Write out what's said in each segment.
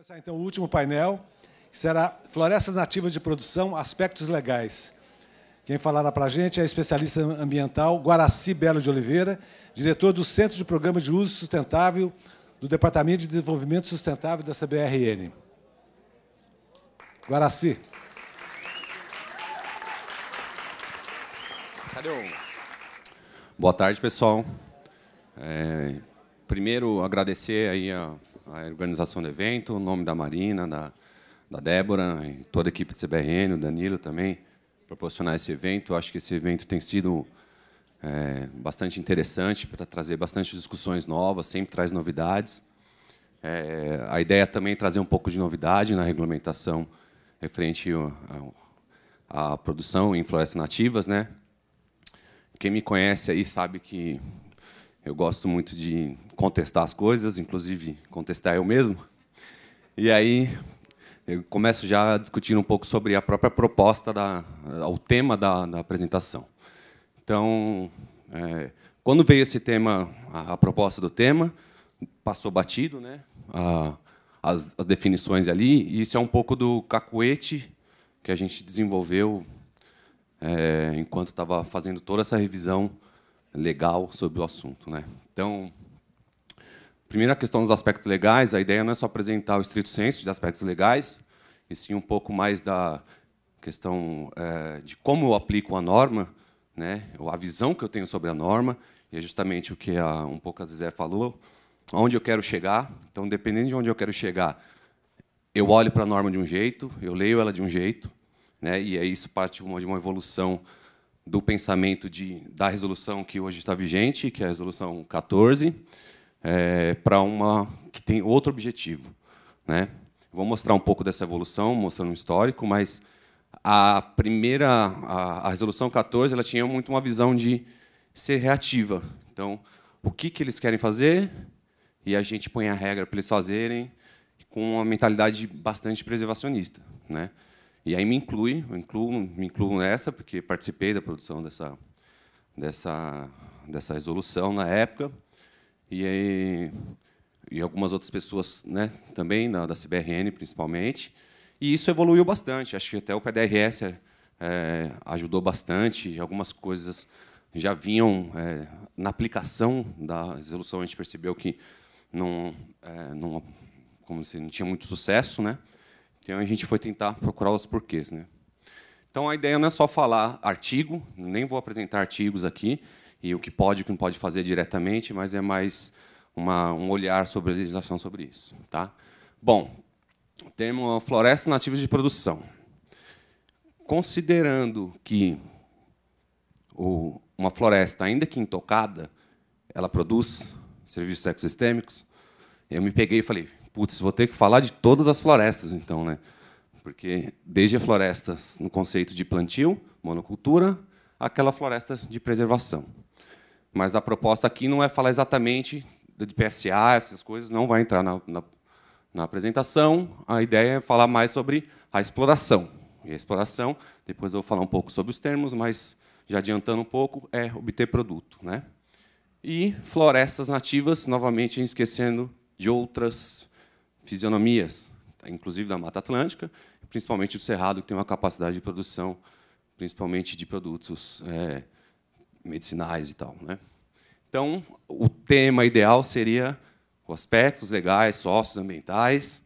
começar então o último painel, que será Florestas Nativas de Produção, Aspectos Legais. Quem falará para a gente é a especialista ambiental Guaraci Belo de Oliveira, diretor do Centro de Programa de Uso Sustentável do Departamento de Desenvolvimento Sustentável da CBRN. Guaraci. Cadê um? Boa tarde, pessoal. É, primeiro, agradecer aí a a organização do evento, o nome da Marina, da, da Débora, toda a equipe do CBRN, o Danilo também, proporcionar esse evento. Acho que esse evento tem sido é, bastante interessante para trazer bastante discussões novas, sempre traz novidades. É, a ideia é também trazer um pouco de novidade na regulamentação referente à produção em florestas nativas. Né? Quem me conhece aí sabe que eu gosto muito de contestar as coisas, inclusive contestar eu mesmo. E aí eu começo já discutindo um pouco sobre a própria proposta, da, o tema da, da apresentação. Então, é, quando veio esse tema, a, a, proposta do tema, passou batido, né? A, as, as, definições ali, e isso é um pouco do cacuete que a gente desenvolveu é, enquanto estava fazendo toda essa revisão legal sobre o assunto. Né? Então, primeira questão dos aspectos legais, a ideia não é só apresentar o estrito senso de aspectos legais, e sim um pouco mais da questão é, de como eu aplico a norma, né, a visão que eu tenho sobre a norma, e é justamente o que a, um pouco a Zizé falou, aonde eu quero chegar. Então, dependendo de onde eu quero chegar, eu olho para a norma de um jeito, eu leio ela de um jeito, né, e é isso parte de uma evolução do pensamento de, da resolução que hoje está vigente, que é a resolução 14, é, para uma que tem outro objetivo. Né? Vou mostrar um pouco dessa evolução, mostrando um histórico, mas a primeira, a, a resolução 14, ela tinha muito uma visão de ser reativa. Então, o que, que eles querem fazer e a gente põe a regra para eles fazerem com uma mentalidade bastante preservacionista, né? E aí me inclui, incluo, me incluo nessa, porque participei da produção dessa, dessa, dessa resolução na época. E aí e algumas outras pessoas né, também, da CBRN principalmente. E isso evoluiu bastante. Acho que até o PDRS é, ajudou bastante. Algumas coisas já vinham é, na aplicação da resolução. A gente percebeu que não, é, não, como se não tinha muito sucesso, né? a gente foi tentar procurar os porquês, né? Então a ideia não é só falar artigo, nem vou apresentar artigos aqui e o que pode e o que não pode fazer diretamente, mas é mais uma, um olhar sobre a legislação sobre isso, tá? Bom, temos florestas nativas de produção. Considerando que o, uma floresta, ainda que intocada, ela produz serviços ecossistêmicos, eu me peguei e falei, Putz, vou ter que falar de todas as florestas, então, né? Porque desde a floresta no conceito de plantio, monocultura, aquela floresta de preservação. Mas a proposta aqui não é falar exatamente de PSA, essas coisas, não vai entrar na, na, na apresentação. A ideia é falar mais sobre a exploração. E a exploração, depois eu vou falar um pouco sobre os termos, mas já adiantando um pouco, é obter produto. Né? E florestas nativas, novamente esquecendo de outras fisionomias, inclusive da Mata Atlântica, principalmente do Cerrado, que tem uma capacidade de produção, principalmente de produtos é, medicinais e tal. Né? Então, o tema ideal seria aspectos legais, sócios, ambientais,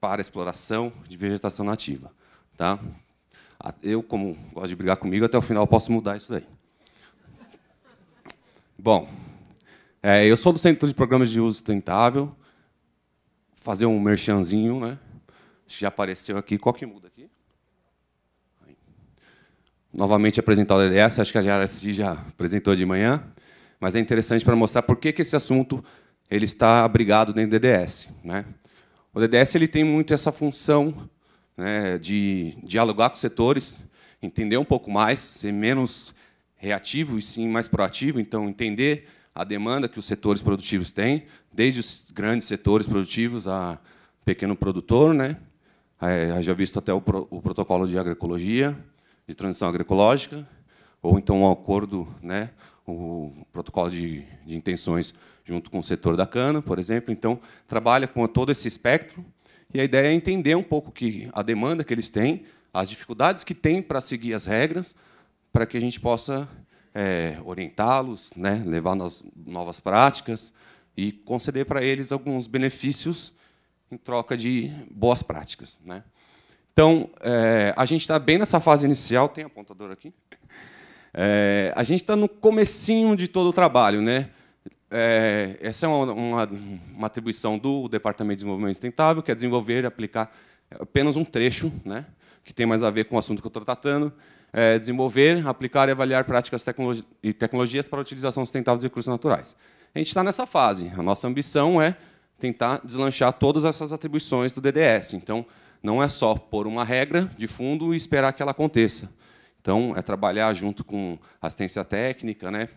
para exploração de vegetação nativa. Tá? Eu, como gosto de brigar comigo, até o final posso mudar isso daí. Bom, é, eu sou do Centro de Programas de Uso Sustentável, fazer um merchanzinho, né? Já apareceu aqui. Qual que muda aqui? Aí. Novamente apresentar o DDS, acho que a Jaraci já apresentou de manhã, mas é interessante para mostrar por que, que esse assunto ele está abrigado dentro do DDS. Né? O DDS ele tem muito essa função né, de dialogar com os setores, entender um pouco mais, ser menos reativo e sim mais proativo, então entender a demanda que os setores produtivos têm, desde os grandes setores produtivos a pequeno produtor, né? É, já visto até o, pro, o, protocolo de agroecologia, de transição agroecológica, ou então o um acordo, né, o protocolo de, de intenções junto com o setor da cana, por exemplo. Então, trabalha com todo esse espectro, e a ideia é entender um pouco que a demanda que eles têm, as dificuldades que têm para seguir as regras, para que a gente possa é, orientá-los, né, levar novas práticas e conceder para eles alguns benefícios em troca de boas práticas. Né? Então, é, a gente está bem nessa fase inicial, tem apontador aqui? É, a gente está no comecinho de todo o trabalho. Né? É, essa é uma, uma, uma, atribuição do Departamento de Desenvolvimento Sustentável, que é desenvolver e aplicar apenas um trecho, né? que tem mais a ver com o assunto que eu estou tratando, é, desenvolver, aplicar e avaliar práticas e tecnologias para a utilização sustentável dos recursos naturais. A gente está nessa fase. A nossa ambição é tentar deslanchar todas essas atribuições do DDS. Então, não é só pôr uma regra de fundo e esperar que ela aconteça. Então, é trabalhar junto com assistência técnica, né,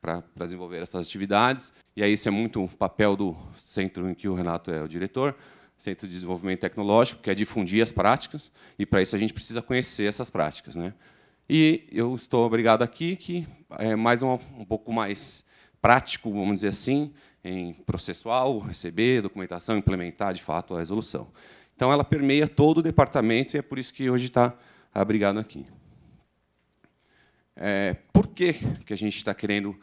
para desenvolver essas atividades. E aí, isso é muito o papel do centro em que o Renato é o diretor, Centro de Desenvolvimento Tecnológico, que é difundir as práticas, e para isso a gente precisa conhecer essas práticas. Né? E eu estou obrigado aqui, que é mais um, um pouco mais prático, vamos dizer assim, em processual, receber documentação, implementar de fato a resolução. Então, ela permeia todo o departamento e é por isso que hoje está abrigado aqui. É, por que, que a gente está querendo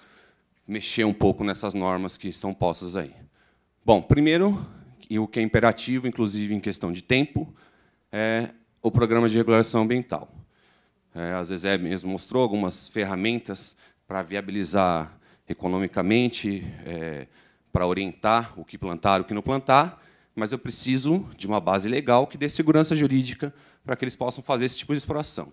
mexer um pouco nessas normas que estão postas aí? Bom, primeiro, e o que é imperativo, inclusive em questão de tempo, é o programa de regulação ambiental. É, a Zezé mesmo mostrou algumas ferramentas para viabilizar economicamente, é, para orientar o que plantar, o que não plantar, mas eu preciso de uma base legal que dê segurança jurídica para que eles possam fazer esse tipo de exploração.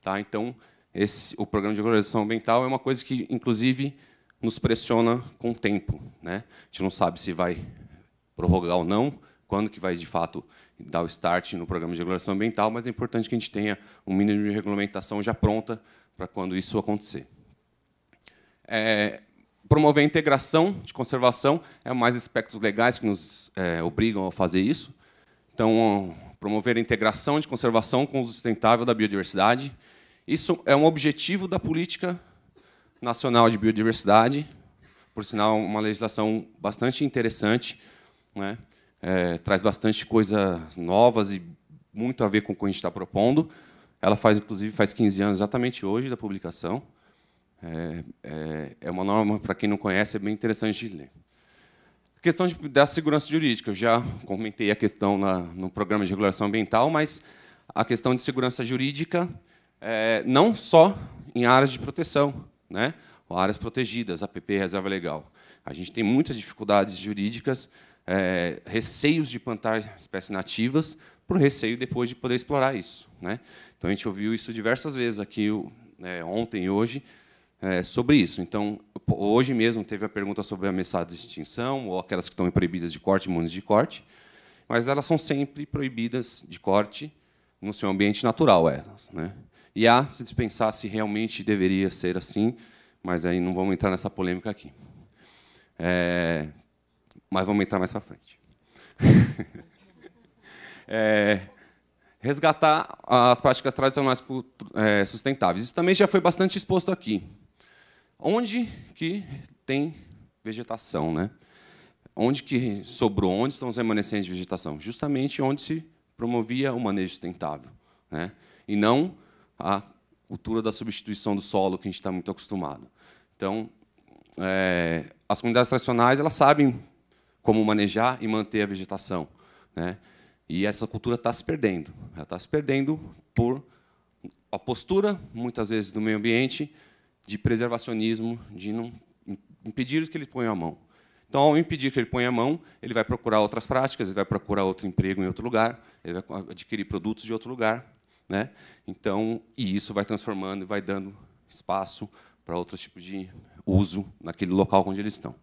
Tá? Então, esse, o programa de valorização ambiental é uma coisa que, inclusive, nos pressiona com o tempo. Né? A gente não sabe se vai prorrogar ou não, quando que vai, de fato, dar o start no programa de regulação ambiental, mas é importante que a gente tenha um mínimo de regulamentação já pronta para quando isso acontecer. É, promover a integração de conservação é mais aspectos legais que nos é, obrigam a fazer isso. Então, promover a integração de conservação com o sustentável da biodiversidade. Isso é um objetivo da política nacional de biodiversidade, por sinal, uma legislação bastante interessante, é? é, traz bastante coisas novas e muito a ver com o que a gente está propondo. Ela faz, inclusive, faz 15 anos exatamente hoje da publicação. É, é, é uma norma, para quem não conhece, é bem interessante de ler. A questão de, da segurança jurídica, eu já comentei a questão na, no programa de regulação ambiental, mas a questão de segurança jurídica é, não só em áreas de proteção, né? áreas protegidas, APP, reserva legal. A gente tem muitas dificuldades jurídicas é, receios de plantar espécies nativas por receio depois de poder explorar isso. Né? Então, a gente ouviu isso diversas vezes aqui, é, ontem e hoje, é, sobre isso. Então, hoje mesmo teve a pergunta sobre ameaçadas de extinção, ou aquelas que estão proibidas de corte, mundos de corte, mas elas são sempre proibidas de corte no seu ambiente natural, elas. Né? E há se dispensar se realmente deveria ser assim, mas aí não vamos entrar nessa polêmica aqui. É, mas vamos entrar mais para frente. é, resgatar as práticas tradicionais é, sustentáveis. Isso também já foi bastante exposto aqui. Onde que tem vegetação, né? Onde que sobrou, onde estão os remanescentes de vegetação? Justamente onde se promovia o manejo sustentável, né? E não a cultura da substituição do solo que a gente está muito acostumado. Então, é, as comunidades tradicionais elas sabem como manejar e manter a vegetação. Né? E essa cultura está se perdendo. Ela está se perdendo por a postura, muitas vezes, do meio ambiente, de preservacionismo, de não impedir que ele ponha a mão. Então, ao impedir que ele ponha a mão, ele vai procurar outras práticas, ele vai procurar outro emprego em outro lugar, ele vai adquirir produtos de outro lugar. Né? Então, e isso vai transformando e vai dando espaço para outros tipos de uso naquele local onde eles estão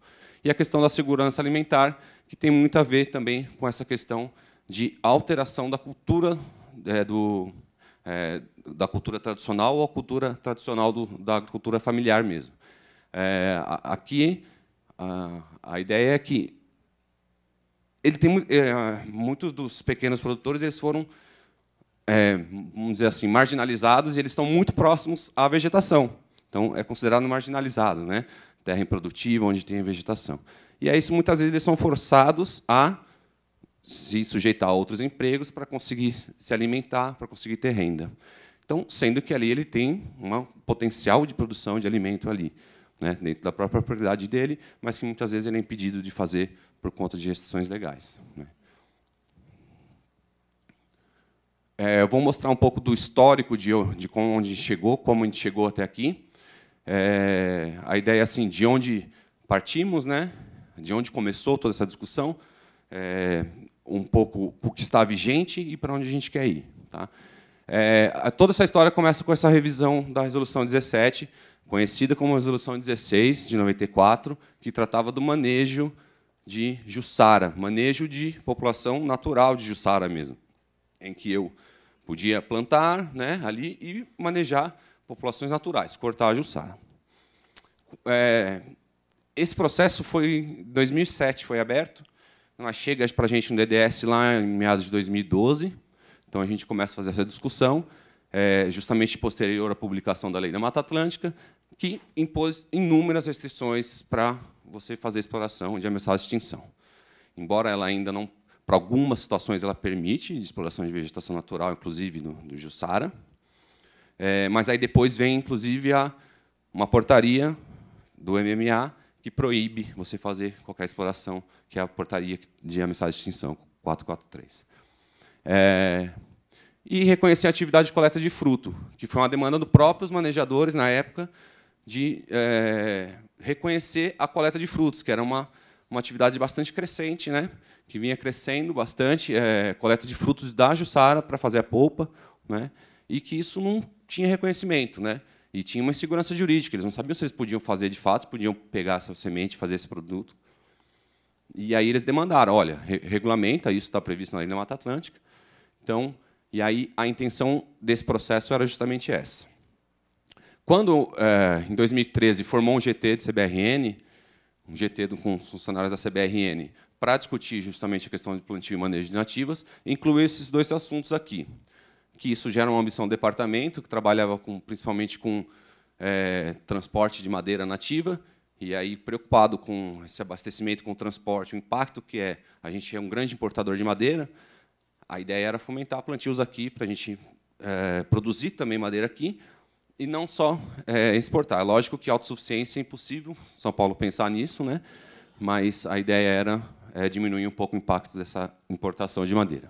e a questão da segurança alimentar, que tem muito a ver também com essa questão de alteração da cultura é, do, é, da cultura tradicional ou a cultura tradicional do, da agricultura familiar mesmo. É, aqui, a, a, ideia é que ele tem é, muitos dos pequenos produtores eles foram é, vamos dizer assim marginalizados e eles estão muito próximos à vegetação então é considerado marginalizado né terra improdutiva, onde tem vegetação. E aí, muitas vezes, eles são forçados a se sujeitar a outros empregos para conseguir se alimentar, para conseguir ter renda. Então, sendo que ali ele tem um potencial de produção de alimento ali, né, dentro da própria propriedade dele, mas que muitas vezes ele é impedido de fazer por conta de restrições legais. Né. É, eu vou mostrar um pouco do histórico de, de onde a gente chegou, como a gente chegou até aqui. É, a ideia assim, de onde partimos, né? de onde começou toda essa discussão, é, um pouco o que está vigente e para onde a gente quer ir. Tá? É, toda essa história começa com essa revisão da Resolução 17, conhecida como Resolução 16 de 94, que tratava do manejo de Jussara, manejo de população natural de Jussara mesmo, em que eu podia plantar né, ali e manejar populações naturais, cortar a Jussara. É, esse processo foi em 2007, foi aberto. Ela chega para a gente no DDS lá em meados de 2012. Então a gente começa a fazer essa discussão, é, justamente posterior à publicação da Lei da Mata Atlântica, que impôs inúmeras restrições para você fazer exploração de ameaçada extinção. Embora ela ainda não, para algumas situações, ela permite exploração de vegetação natural, inclusive do Jussara, é, mas aí depois vem, inclusive, a, uma portaria do MMA que proíbe você fazer qualquer exploração, que é a portaria de ameaça de extinção, 443. É, e reconhecer a atividade de coleta de fruto, que foi uma demanda dos próprios manejadores, na época, de é, reconhecer a coleta de frutos, que era uma, uma atividade bastante crescente, né? que vinha crescendo bastante, é, coleta de frutos da Jussara para fazer a polpa, né? e que isso não tinha reconhecimento, né? E tinha uma insegurança jurídica, eles não sabiam se eles podiam fazer de fato, podiam pegar essa semente, fazer esse produto. E aí eles demandaram, olha, re regulamenta, isso está previsto na Lei da Mata Atlântica. Então, e aí a intenção desse processo era justamente essa. Quando, é, em 2013, formou um GT de CBRN, um GT com funcionários da CBRN, para discutir justamente a questão de plantio e manejo de nativas, incluiu esses dois assuntos aqui que isso gera uma ambição do departamento, que trabalhava com, principalmente com é, transporte de madeira nativa, e aí preocupado com esse abastecimento, com o transporte, o impacto que é. A gente é um grande importador de madeira, a ideia era fomentar plantios aqui, para a gente é, produzir também madeira aqui, e não só é, exportar. É lógico que autossuficiência é impossível, São Paulo pensar nisso, né? mas a ideia era é, diminuir um pouco o impacto dessa importação de madeira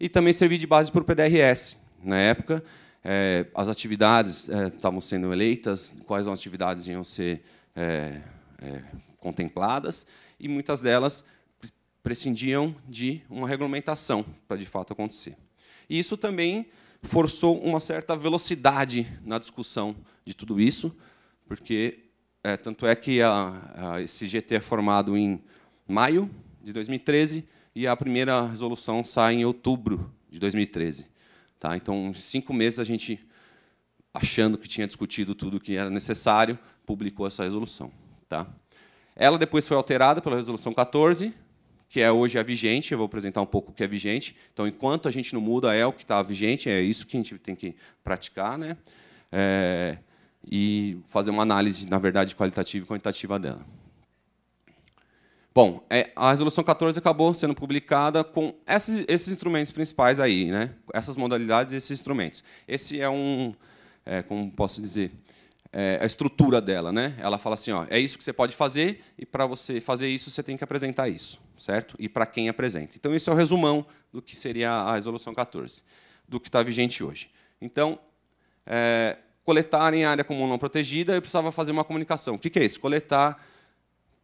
e também servir de base para o PDRS. Na época, é, as atividades é, estavam sendo eleitas, quais as atividades iam ser é, é contempladas, e muitas delas prescindiam de uma regulamentação para de fato acontecer. E isso também forçou uma certa velocidade na discussão de tudo isso, porque é, tanto é que a, a, esse GT é formado em maio de 2013 e a primeira resolução sai em outubro de 2013. Tá? Então, em cinco meses, a gente, achando que tinha discutido tudo o que era necessário, publicou essa resolução. Tá? Ela depois foi alterada pela Resolução 14, que é hoje a vigente. Eu vou apresentar um pouco o que é vigente. Então, enquanto a gente não muda, é o que está vigente, é isso que a gente tem que praticar. Né? É, e fazer uma análise, na verdade, qualitativa e quantitativa dela. Bom, é, a resolução 14 acabou sendo publicada com esses, esses instrumentos principais aí, né? essas modalidades e esses instrumentos. Esse é um, é, como posso dizer, é a estrutura dela. Né? Ela fala assim, ó, é isso que você pode fazer, e para você fazer isso, você tem que apresentar isso, certo? E para quem apresenta. Então, isso é o resumão do que seria a resolução 14, do que está vigente hoje. Então, é, coletar em área comum não protegida, eu precisava fazer uma comunicação. O que é isso? Coletar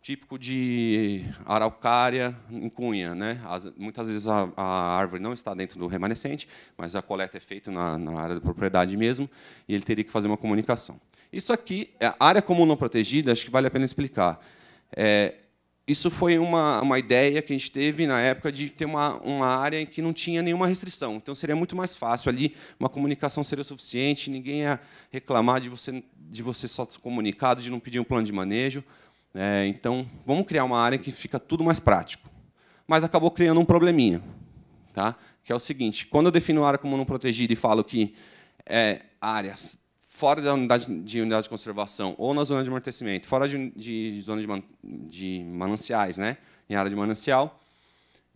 típico de araucária em cunha. Né? As, muitas vezes a, a, árvore não está dentro do remanescente, mas a coleta é feita na, na, área da propriedade mesmo, e ele teria que fazer uma comunicação. Isso aqui, a é, área comum não protegida, acho que vale a pena explicar. É, isso foi uma, uma ideia que a gente teve na época de ter uma, uma área em que não tinha nenhuma restrição. Então seria muito mais fácil ali, uma comunicação seria o suficiente, ninguém ia reclamar de você, de você só comunicado, de não pedir um plano de manejo. É, então, vamos criar uma área que fica tudo mais prático. Mas acabou criando um probleminha, tá? que é o seguinte, quando eu defino a área como não protegida e falo que é, áreas fora da unidade de unidade de conservação ou na zona de amortecimento, fora de, de zona de, man, de mananciais, né? em área de manancial,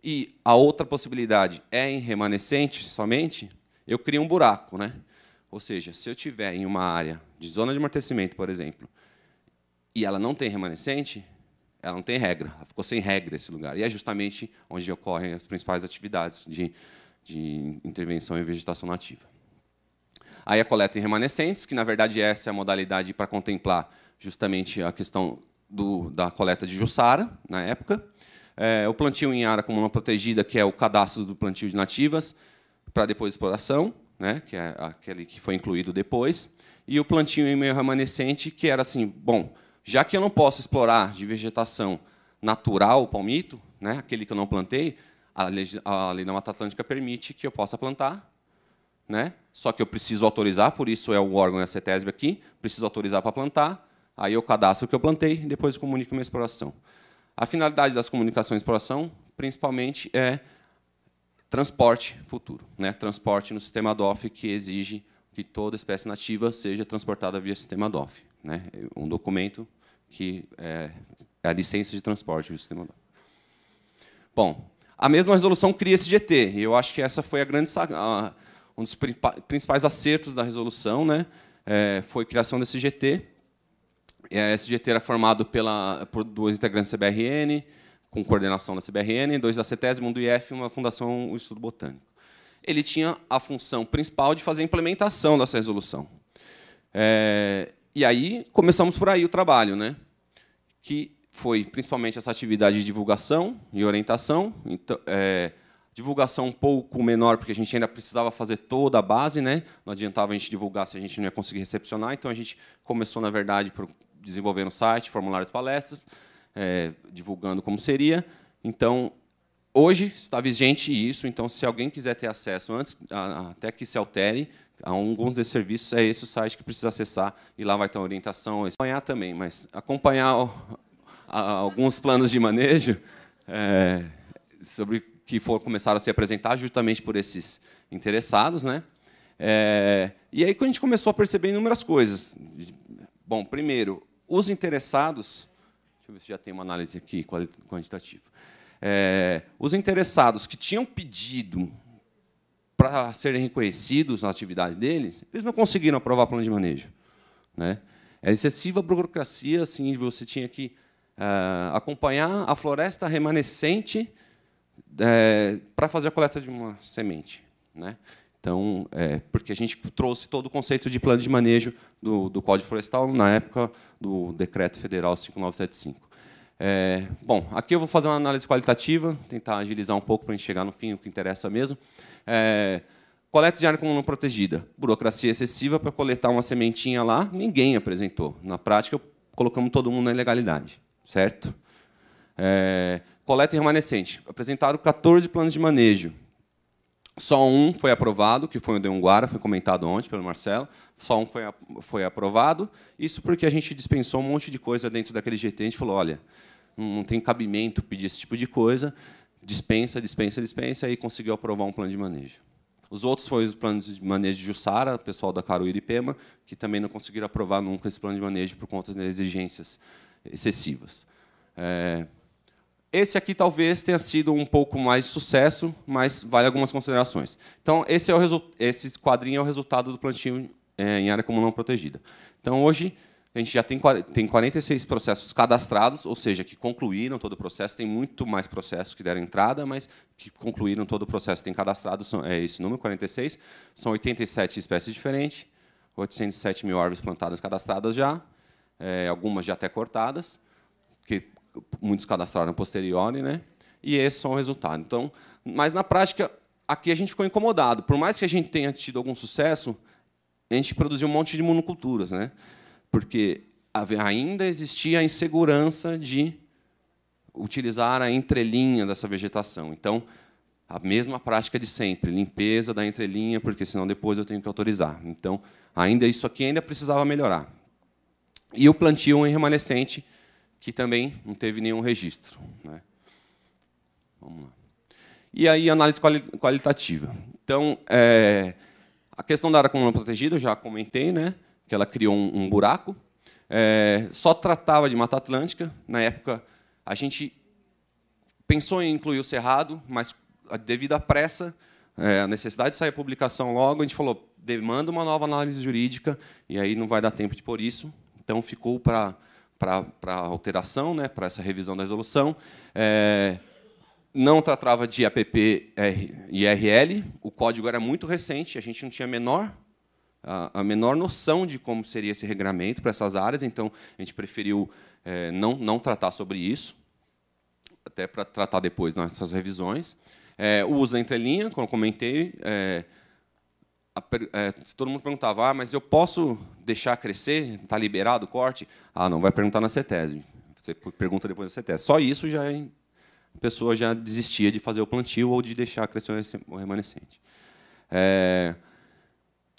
e a outra possibilidade é em remanescente somente, eu crio um buraco. Né? Ou seja, se eu tiver em uma área de zona de amortecimento, por exemplo, e ela não tem remanescente, ela não tem regra, ficou sem regra esse lugar. E é justamente onde ocorrem as principais atividades de, de intervenção em vegetação nativa. Aí a coleta em remanescentes, que na verdade essa é a modalidade para contemplar justamente a questão do, da coleta de Jussara, na época. É, o plantio em área comum protegida, que é o cadastro do plantio de nativas, para depois exploração, né, que é aquele que foi incluído depois. E o plantio em meio remanescente, que era assim, bom, já que eu não posso explorar de vegetação natural o palmito, né, aquele que eu não plantei, a lei, a lei da Mata Atlântica permite que eu possa plantar, né? Só que eu preciso autorizar, por isso é o órgão da CETESB aqui, preciso autorizar para plantar, aí eu cadastro o que eu plantei e depois eu comunico minha exploração. A finalidade das comunicações de exploração, principalmente, é transporte futuro, né? Transporte no sistema DOF que exige que toda espécie nativa seja transportada via sistema DOF né? um documento que é, é a licença de transporte do sistema Bom, a mesma resolução cria esse GT, e eu acho que essa foi a grande a, um dos principais acertos da resolução, né? É, foi a criação desse GT. É, esse GT era formado pela, por dois integrantes da CBRN, com coordenação da CBRN, dois da CETESB, um do IF e uma fundação o Estudo Botânico. Ele tinha a função principal de fazer a implementação dessa resolução. É, e aí começamos por aí o trabalho, né? que foi principalmente essa atividade de divulgação e orientação. Então, é, divulgação um pouco menor, porque a gente ainda precisava fazer toda a base, né? não adiantava a gente divulgar se a gente não ia conseguir recepcionar. Então, a gente começou, na verdade, por desenvolver o site, formulários palestras, é, divulgando como seria. Então, Hoje está vigente isso, então, se alguém quiser ter acesso antes, até que se altere, alguns desses serviços é esse o site que precisa acessar e lá vai ter uma orientação. Acompanhar também, mas acompanhar o, a, alguns planos de manejo é, sobre que for começaram a se apresentar justamente por esses interessados, né? É, e aí que a gente começou a perceber inúmeras coisas. Bom, primeiro, os interessados. Deixa eu ver se já tem uma análise aqui quantitativa. É, os interessados que tinham pedido para serem reconhecidos nas atividades deles, eles não conseguiram aprovar plano de manejo. Né? É excessiva burocracia, assim, você tinha que é, acompanhar a floresta remanescente é, para fazer a coleta de uma semente. Né? Então, é, porque a gente trouxe todo o conceito de plano de manejo do, do Código Florestal na época do Decreto Federal 5975. É, bom, aqui eu vou fazer uma análise qualitativa, tentar agilizar um pouco para a gente chegar no fim, o que interessa mesmo. É, coleta de área comum não protegida. Burocracia excessiva para coletar uma sementinha lá, ninguém apresentou. Na prática, colocamos todo mundo na ilegalidade, certo? É, coleta remanescente. Apresentaram 14 planos de manejo. Só um foi aprovado, que foi o de Unguara, foi comentado ontem pelo Marcelo. Só um foi, foi aprovado. Isso porque a gente dispensou um monte de coisa dentro daquele GT. A gente falou: olha, não tem cabimento pedir esse tipo de coisa. Dispensa, dispensa, dispensa, e conseguiu aprovar um plano de manejo. Os outros foram os planos de manejo de Jussara, pessoal da e Pema que também não conseguiram aprovar nunca esse plano de manejo por conta das exigências excessivas. É... Esse aqui talvez tenha sido um pouco mais sucesso, mas vale algumas considerações. Então, esse, é o resu... esse quadrinho é o resultado do plantio é, em área comum não protegida. Então, hoje, a gente já tem, tem 46 processos cadastrados, ou seja, que concluíram todo o processo. Tem muito mais processos que deram entrada, mas que concluíram todo o processo. Tem cadastrado são, é esse número, 46. São 87 espécies diferentes, 807 mil árvores plantadas cadastradas já, é, algumas já até cortadas, que muitos cadastraram posteriori, né? E esse é o resultado. Então, mas na prática, aqui a gente ficou incomodado. Por mais que a gente tenha tido algum sucesso, a gente produziu um monte de monoculturas, né? porque ainda existia a insegurança de utilizar a entrelinha dessa vegetação. Então, a mesma prática de sempre, limpeza da entrelinha, porque senão depois eu tenho que autorizar. Então, ainda isso aqui ainda precisava melhorar. E o plantio em remanescente, que também não teve nenhum registro. Né? Vamos lá. E aí, análise qualitativa. Então, é, a questão da área comum protegida, eu já comentei, né? que ela criou um, um buraco. É, só tratava de Mata Atlântica. Na época, a gente pensou em incluir o Cerrado, mas, devido à pressa, é, a necessidade de sair a publicação logo, a gente falou, demanda uma nova análise jurídica, e aí não vai dar tempo de pôr isso. Então, ficou para para alteração, né, para essa revisão da resolução. É, não tratava de APP e IRL, o código era muito recente, a gente não tinha a menor a, menor noção de como seria esse regramento para essas áreas, então a gente preferiu é, não, não tratar sobre isso, até para tratar depois nessas revisões. É, o uso entre entrelinha, como eu comentei, é, a, é, todo mundo perguntava, ah, mas eu posso deixar crescer? Está liberado o corte? Ah, não, vai perguntar na CETESB. Você pergunta depois da CETESB. Só isso já a pessoa já desistia de fazer o plantio ou de deixar crescer o remanescente. É,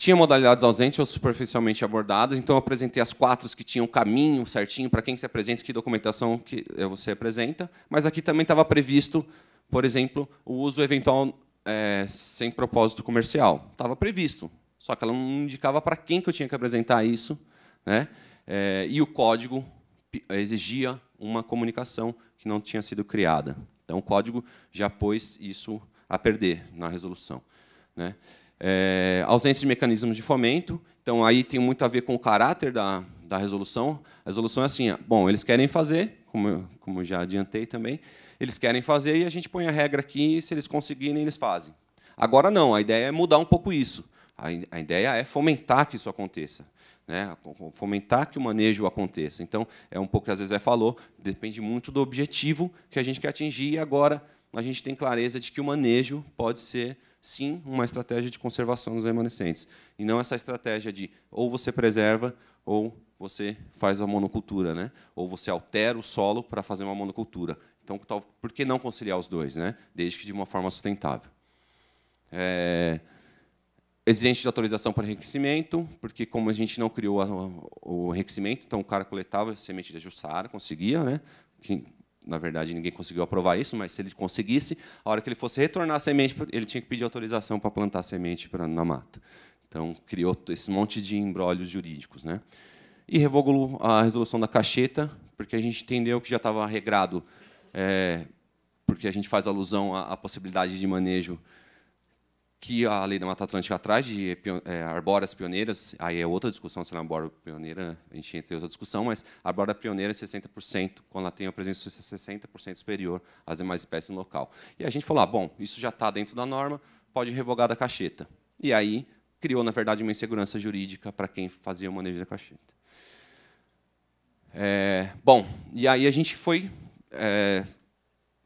tinha modalidades ausentes ou superficialmente abordadas, então eu apresentei as quatro que tinham caminho certinho para quem se apresenta, que documentação que você apresenta, mas aqui também estava previsto, por exemplo, o uso eventual é, sem propósito comercial. Estava previsto, só que ela não indicava para quem que eu tinha que apresentar isso, né? É, e o código exigia uma comunicação que não tinha sido criada. Então, o código já pôs isso a perder na resolução. Né? É, ausência de mecanismos de fomento, então aí tem muito a ver com o caráter da, da resolução. A resolução é assim: bom, eles querem fazer, como, eu, como já adiantei também, eles querem fazer e a gente põe a regra aqui, e se eles conseguirem, eles fazem. Agora não, a ideia é mudar um pouco isso. A, ideia é fomentar que isso aconteça, né? fomentar que o manejo aconteça. Então, é um pouco que vezes é falou, depende muito do objetivo que a gente quer atingir e agora a gente tem clareza de que o manejo pode ser, sim, uma estratégia de conservação dos remanescentes, e não essa estratégia de ou você preserva ou você faz a monocultura, né? ou você altera o solo para fazer uma monocultura. Então, por que não conciliar os dois, né? desde que de uma forma sustentável? É, exigente de autorização para enriquecimento, porque como a gente não criou a, o enriquecimento, então o cara coletava a semente de ajussara, conseguia, né? na verdade, ninguém conseguiu aprovar isso, mas se ele conseguisse, a hora que ele fosse retornar a semente, ele tinha que pedir autorização para plantar a semente na mata. Então, criou esse monte de embrólios jurídicos. Né? E revogou a resolução da cacheta, porque a gente entendeu que já estava regrado, é, porque a gente faz alusão à, à possibilidade de manejo que a lei da Mata Atlântica atrás de é, arbóreas pioneiras, aí é outra discussão se ela é arbórea pioneira, a gente entra em outra discussão, mas a arbórea pioneira é 60%, quando ela tem uma presença 60% superior às demais espécies no local. E a gente falou, ah, bom, isso já está dentro da norma, pode revogar da cacheta. E aí criou, na verdade, uma insegurança jurídica para quem fazia o manejo da cacheta. É, bom, e aí a gente foi é,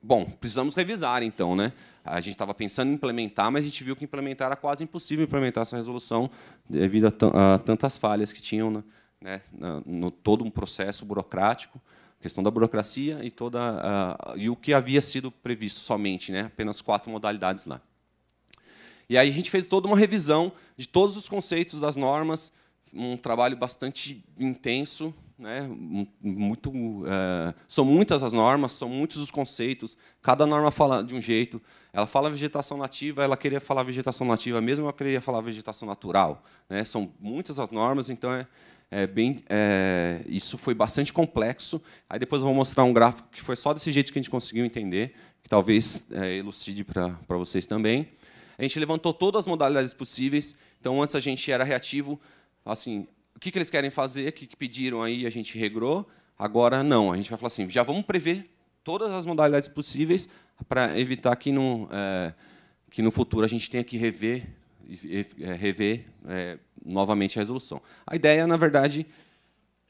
Bom, precisamos revisar então, né? A gente estava pensando em implementar, mas a gente viu que implementar era quase impossível implementar essa resolução devido a, a tantas falhas que tinham né, no, né, no todo um processo burocrático, questão da burocracia e toda a, e o que havia sido previsto somente, né? Apenas quatro modalidades lá. E aí a gente fez toda uma revisão de todos os conceitos das normas, um trabalho bastante intenso, né? Muito, é, são muitas as normas, são muitos os conceitos. Cada norma fala de um jeito. Ela fala vegetação nativa, ela queria falar vegetação nativa, mesmo ela queria falar vegetação natural. Né? São muitas as normas, então é, é bem, é, isso foi bastante complexo. Aí depois eu vou mostrar um gráfico que foi só desse jeito que a gente conseguiu entender, que talvez é, elucide para vocês também. A gente levantou todas as modalidades possíveis. Então antes a gente era reativo, assim o que, que eles querem fazer, o que, que pediram aí, a gente regrou. Agora, não, a gente vai falar assim, já vamos prever todas as modalidades possíveis para evitar que no, é, que no futuro a gente tenha que rever, é, rever é, novamente a resolução. A ideia, na verdade,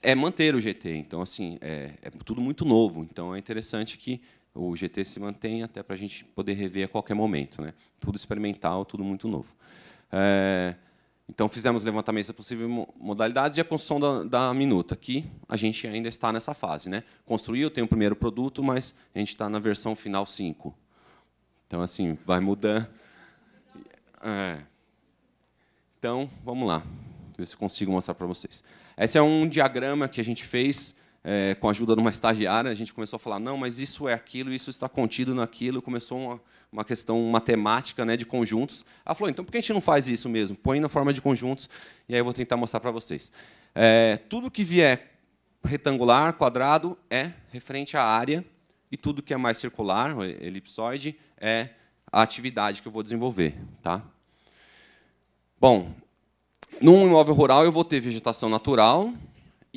é manter o GT. Então, assim, é, é tudo muito novo. Então, é interessante que o GT se mantenha até para a gente poder rever a qualquer momento. Né? Tudo experimental, tudo muito novo. É, então, fizemos levantamentos das possíveis modalidades e a construção da, da, minuta, que a gente ainda está nessa fase. Né? Construiu, tem o primeiro produto, mas a gente está na versão final 5. Então, assim, vai mudando. É. Então, vamos lá. Ver se consigo mostrar para vocês. Esse é um diagrama que a gente fez é, com a ajuda de uma estagiária, a gente começou a falar, não, mas isso é aquilo, isso está contido naquilo, começou uma, uma questão matemática né, de conjuntos. Ela falou, então por que a gente não faz isso mesmo? Põe na forma de conjuntos, e aí eu vou tentar mostrar para vocês. É, tudo que vier retangular, quadrado, é referente à área, e tudo que é mais circular, elipsoide, é a atividade que eu vou desenvolver. Tá? Bom, num imóvel rural eu vou ter vegetação natural,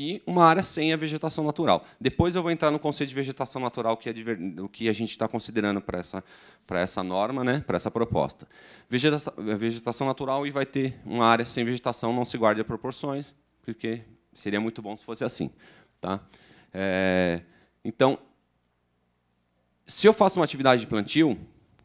e uma área sem a vegetação natural. Depois eu vou entrar no conceito de vegetação natural, que é o que a gente está considerando para essa, para essa norma, né, para essa proposta. Vegetação, vegetação natural e vai ter uma área sem vegetação, não se guarde proporções, porque seria muito bom se fosse assim. Tá? É, então, se eu faço uma atividade de plantio,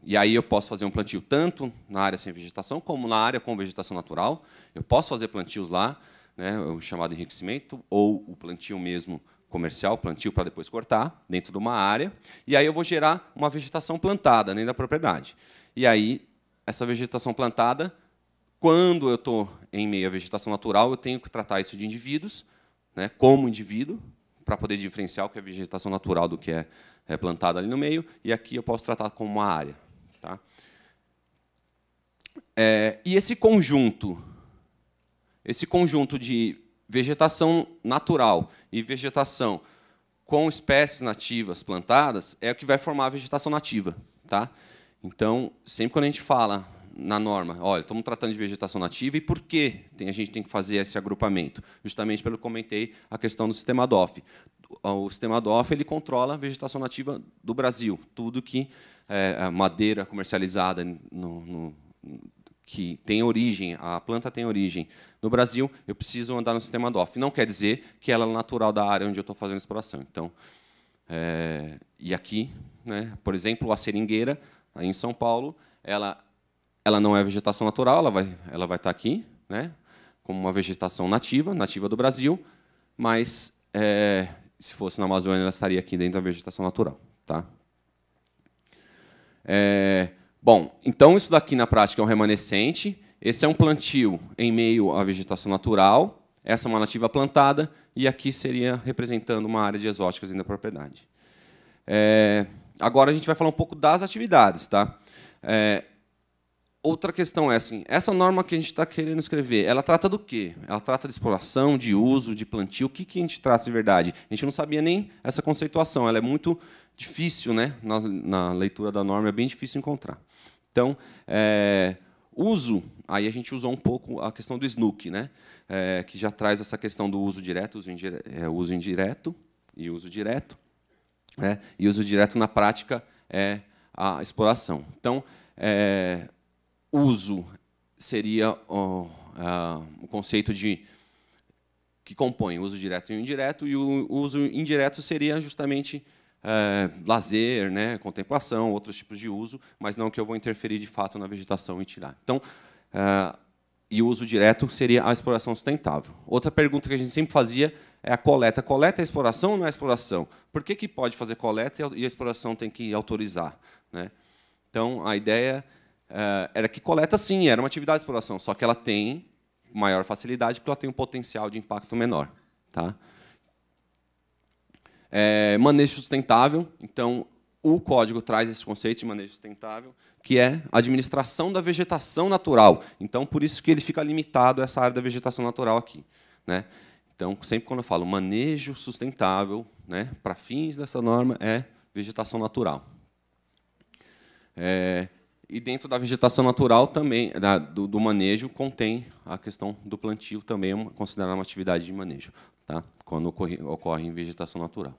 e aí eu posso fazer um plantio tanto na área sem vegetação, como na área com vegetação natural, eu posso fazer plantios lá, né, o chamado enriquecimento, ou o plantio mesmo comercial, plantio para depois cortar, dentro de uma área, e aí eu vou gerar uma vegetação plantada dentro da propriedade. E aí, essa vegetação plantada, quando eu estou em meio à vegetação natural, eu tenho que tratar isso de indivíduos, né, como indivíduo, para poder diferenciar o que é vegetação natural do que é, é ali no meio, e aqui eu posso tratar como uma área. Tá? É, e esse conjunto esse conjunto de vegetação natural e vegetação com espécies nativas plantadas é o que vai formar a vegetação nativa. Tá? Então, sempre quando a gente fala na norma, olha, estamos tratando de vegetação nativa e por que a gente tem que fazer esse agrupamento? Justamente pelo que eu comentei a questão do sistema DOF. O sistema DOF ele controla a vegetação nativa do Brasil, tudo que é madeira comercializada no, no que tem origem, a planta tem origem no Brasil, eu preciso andar no sistema DOF. Não quer dizer que ela é natural da área onde eu estou fazendo exploração. Então, é, e aqui, né, por exemplo, a seringueira, em São Paulo, ela, ela não é vegetação natural, ela vai, ela vai estar aqui, né, como uma vegetação nativa, nativa do Brasil, mas é, se fosse na Amazônia, ela estaria aqui dentro da vegetação natural. Tá? É, Bom, então isso daqui na prática é um remanescente. Esse é um plantio em meio à vegetação natural. Essa é uma nativa plantada e aqui seria representando uma área de exóticas ainda da propriedade. É, agora a gente vai falar um pouco das atividades, tá? É, outra questão é assim, essa norma que a gente está querendo escrever, ela trata do quê? Ela trata de exploração, de uso, de plantio. O que, que a gente trata de verdade? A gente não sabia nem essa conceituação. Ela é muito difícil, né? Na, na, leitura da norma é bem difícil encontrar. Então, é, uso, aí a gente usou um pouco a questão do SNUC, né? É, que já traz essa questão do uso direto, uso indireto, é, uso indireto e uso direto. Né? E uso direto na prática é a exploração. Então, é, uso seria o, a, o conceito de que compõe o uso direto e o indireto, e o uso indireto seria justamente é, lazer, né, contemplação, outros tipos de uso, mas não que eu vou interferir de fato na vegetação e tirar. Então, é, e o uso direto seria a exploração sustentável. Outra pergunta que a gente sempre fazia é a coleta. Coleta é exploração ou não é exploração? Por que, que pode fazer coleta e a exploração tem que autorizar? Né? Então, a ideia é, era que coleta, sim, era uma atividade de exploração, só que ela tem maior facilidade porque ela tem um potencial de impacto menor. Tá? É, manejo sustentável, então o código traz esse conceito de manejo sustentável, que é administração da vegetação natural. Então, por isso que ele fica limitado a essa área da vegetação natural aqui. Né? Então, sempre quando eu falo manejo sustentável, né, para fins dessa norma, é vegetação natural. É, e dentro da vegetação natural também, da, do, do, manejo, contém a questão do plantio também, é considerada uma atividade de manejo, tá? quando ocorre, ocorre em vegetação natural.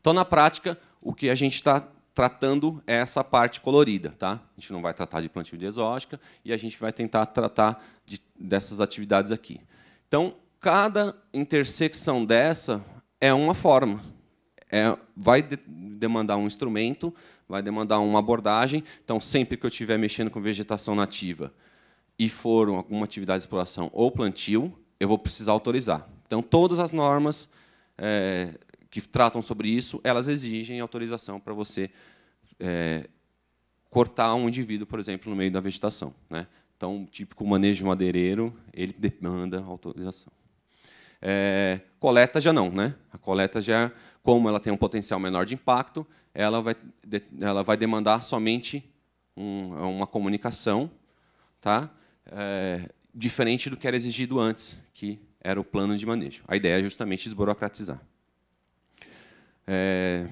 Então, na prática, o que a gente está tratando é essa parte colorida. Tá? A gente não vai tratar de plantio de exótica e a gente vai tentar tratar de, dessas atividades aqui. Então, cada intersecção dessa é uma forma. É, vai de demandar um instrumento, vai demandar uma abordagem. Então, sempre que eu estiver mexendo com vegetação nativa e for alguma atividade de exploração ou plantio, eu vou precisar autorizar. Então, todas as normas é, que tratam sobre isso, elas exigem autorização para você é, cortar um indivíduo, por exemplo, no meio da vegetação. Né? Então, tipo, o típico manejo madeireiro, ele demanda autorização. É, coleta já não, né? A coleta já, como ela tem um potencial menor de impacto, ela vai, ela vai demandar somente um, uma comunicação, tá? É, diferente do que era exigido antes, que era o plano de manejo. A ideia é justamente desburocratizar. É...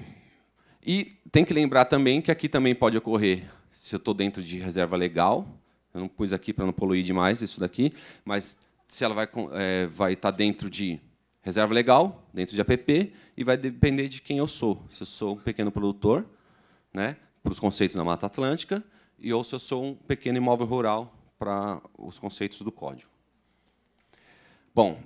E tem que lembrar também que aqui também pode ocorrer, se eu estou dentro de reserva legal, eu não pus aqui para não poluir demais isso daqui, mas se ela vai, é, vai estar tá dentro de reserva legal, dentro de APP, e vai depender de quem eu sou. Se eu sou um pequeno produtor, né, para os conceitos da Mata Atlântica, e ou se eu sou um pequeno imóvel rural para os conceitos do código. Bom,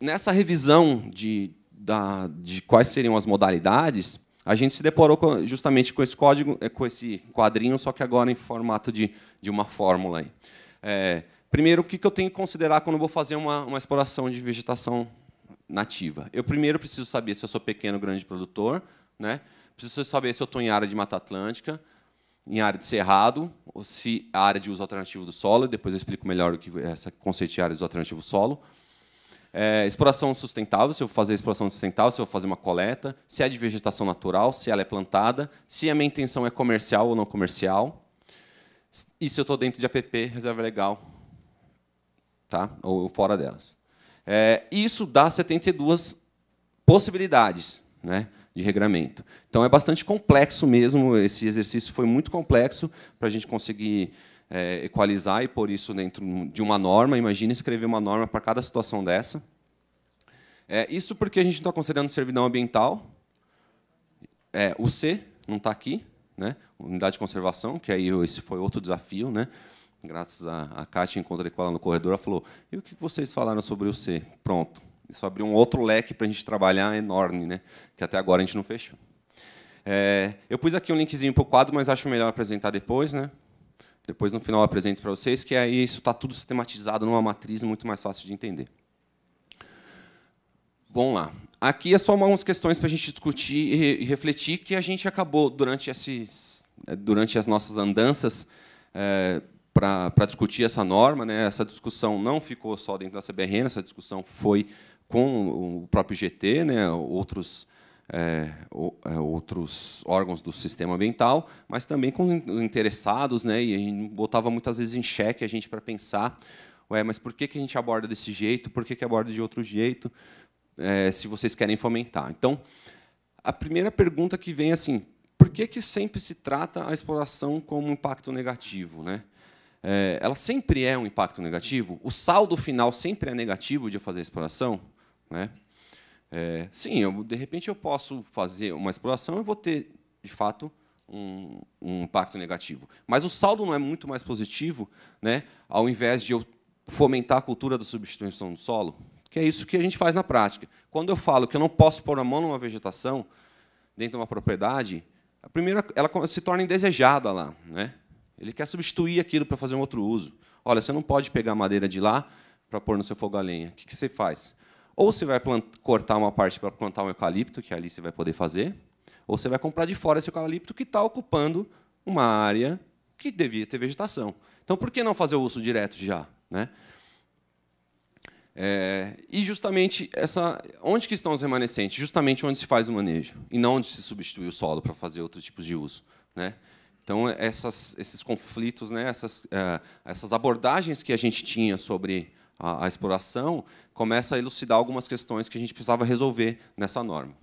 nessa revisão de da, de quais seriam as modalidades, a gente se deparou com, justamente com esse código, eh, com esse quadrinho, só que agora em formato de, de uma fórmula. Aí. É, primeiro, o que, que eu tenho que considerar quando vou fazer uma, uma exploração de vegetação nativa? Eu primeiro preciso saber se eu sou pequeno ou grande produtor, né? preciso saber se eu estou em área de Mata Atlântica, em área de cerrado, ou se a área de uso alternativo do solo, depois eu explico melhor o que é esse conceito de área de uso alternativo do solo, é, exploração sustentável, se eu vou fazer exploração sustentável, se eu vou fazer uma coleta, se é de vegetação natural, se ela é plantada, se a minha intenção é comercial ou não comercial, e se eu estou dentro de APP, reserva legal, tá? ou fora delas. É, isso dá 72 possibilidades né, de regramento. Então, é bastante complexo mesmo, esse exercício foi muito complexo para a gente conseguir é, equalizar e pôr isso dentro de uma norma. Imagina escrever uma norma para cada situação dessa. É, isso porque a gente não está considerando servidão ambiental. É, o C não está aqui, né? unidade de conservação, que aí esse foi outro desafio. Né? Graças a, a Kátia, encontrei com ela no corredor, ela falou, e o que vocês falaram sobre o C? Pronto. Isso abriu um outro leque para a gente trabalhar enorme, né? que até agora a gente não fechou. É, eu pus aqui um linkzinho para o quadro, mas acho melhor apresentar depois. Né? Depois, no final, apresento para vocês, que aí isso está tudo sistematizado numa matriz muito mais fácil de entender. Bom lá. Aqui é só algumas questões para a gente discutir e refletir que a gente acabou, durante, esses, eh, durante as nossas andanças, é, eh, para, para discutir essa norma. Né? Essa discussão não ficou só dentro da CBRN, essa discussão foi com o próprio GT, né? outros é, é, outros órgãos do sistema ambiental, mas também com interessados, né? E a gente botava muitas vezes em xeque a gente para pensar, ué, mas por que, que a gente aborda desse jeito? Por que, que aborda de outro jeito? É, se vocês querem fomentar. Então, a primeira pergunta que vem é assim, por que, que sempre se trata a exploração como um impacto negativo, né? É, ela sempre é um impacto negativo? O saldo final sempre é negativo de fazer a exploração, né? É, sim, eu, de repente eu posso fazer uma exploração e vou ter, de fato, um, um, impacto negativo. Mas o saldo não é muito mais positivo, né, ao invés de eu fomentar a cultura da substituição do solo, que é isso que a gente faz na prática. Quando eu falo que eu não posso pôr a mão numa vegetação, dentro de uma propriedade, a primeira, ela se torna indesejada lá. Né? Ele quer substituir aquilo para fazer um outro uso. Olha, você não pode pegar madeira de lá para pôr no seu fogo a lenha. O que, que você faz? Ou você vai cortar uma parte para plantar um eucalipto, que ali você vai poder fazer, ou você vai comprar de fora esse eucalipto que está ocupando uma área que devia ter vegetação. Então, por que não fazer o uso direto já? Né? É, e justamente essa, onde que estão os remanescentes? Justamente onde se faz o manejo e não onde se substitui o solo para fazer outros tipos de uso. Né? Então essas, esses conflitos, né, essas, é, essas abordagens que a gente tinha sobre a, a exploração, começa a elucidar algumas questões que a gente precisava resolver nessa norma.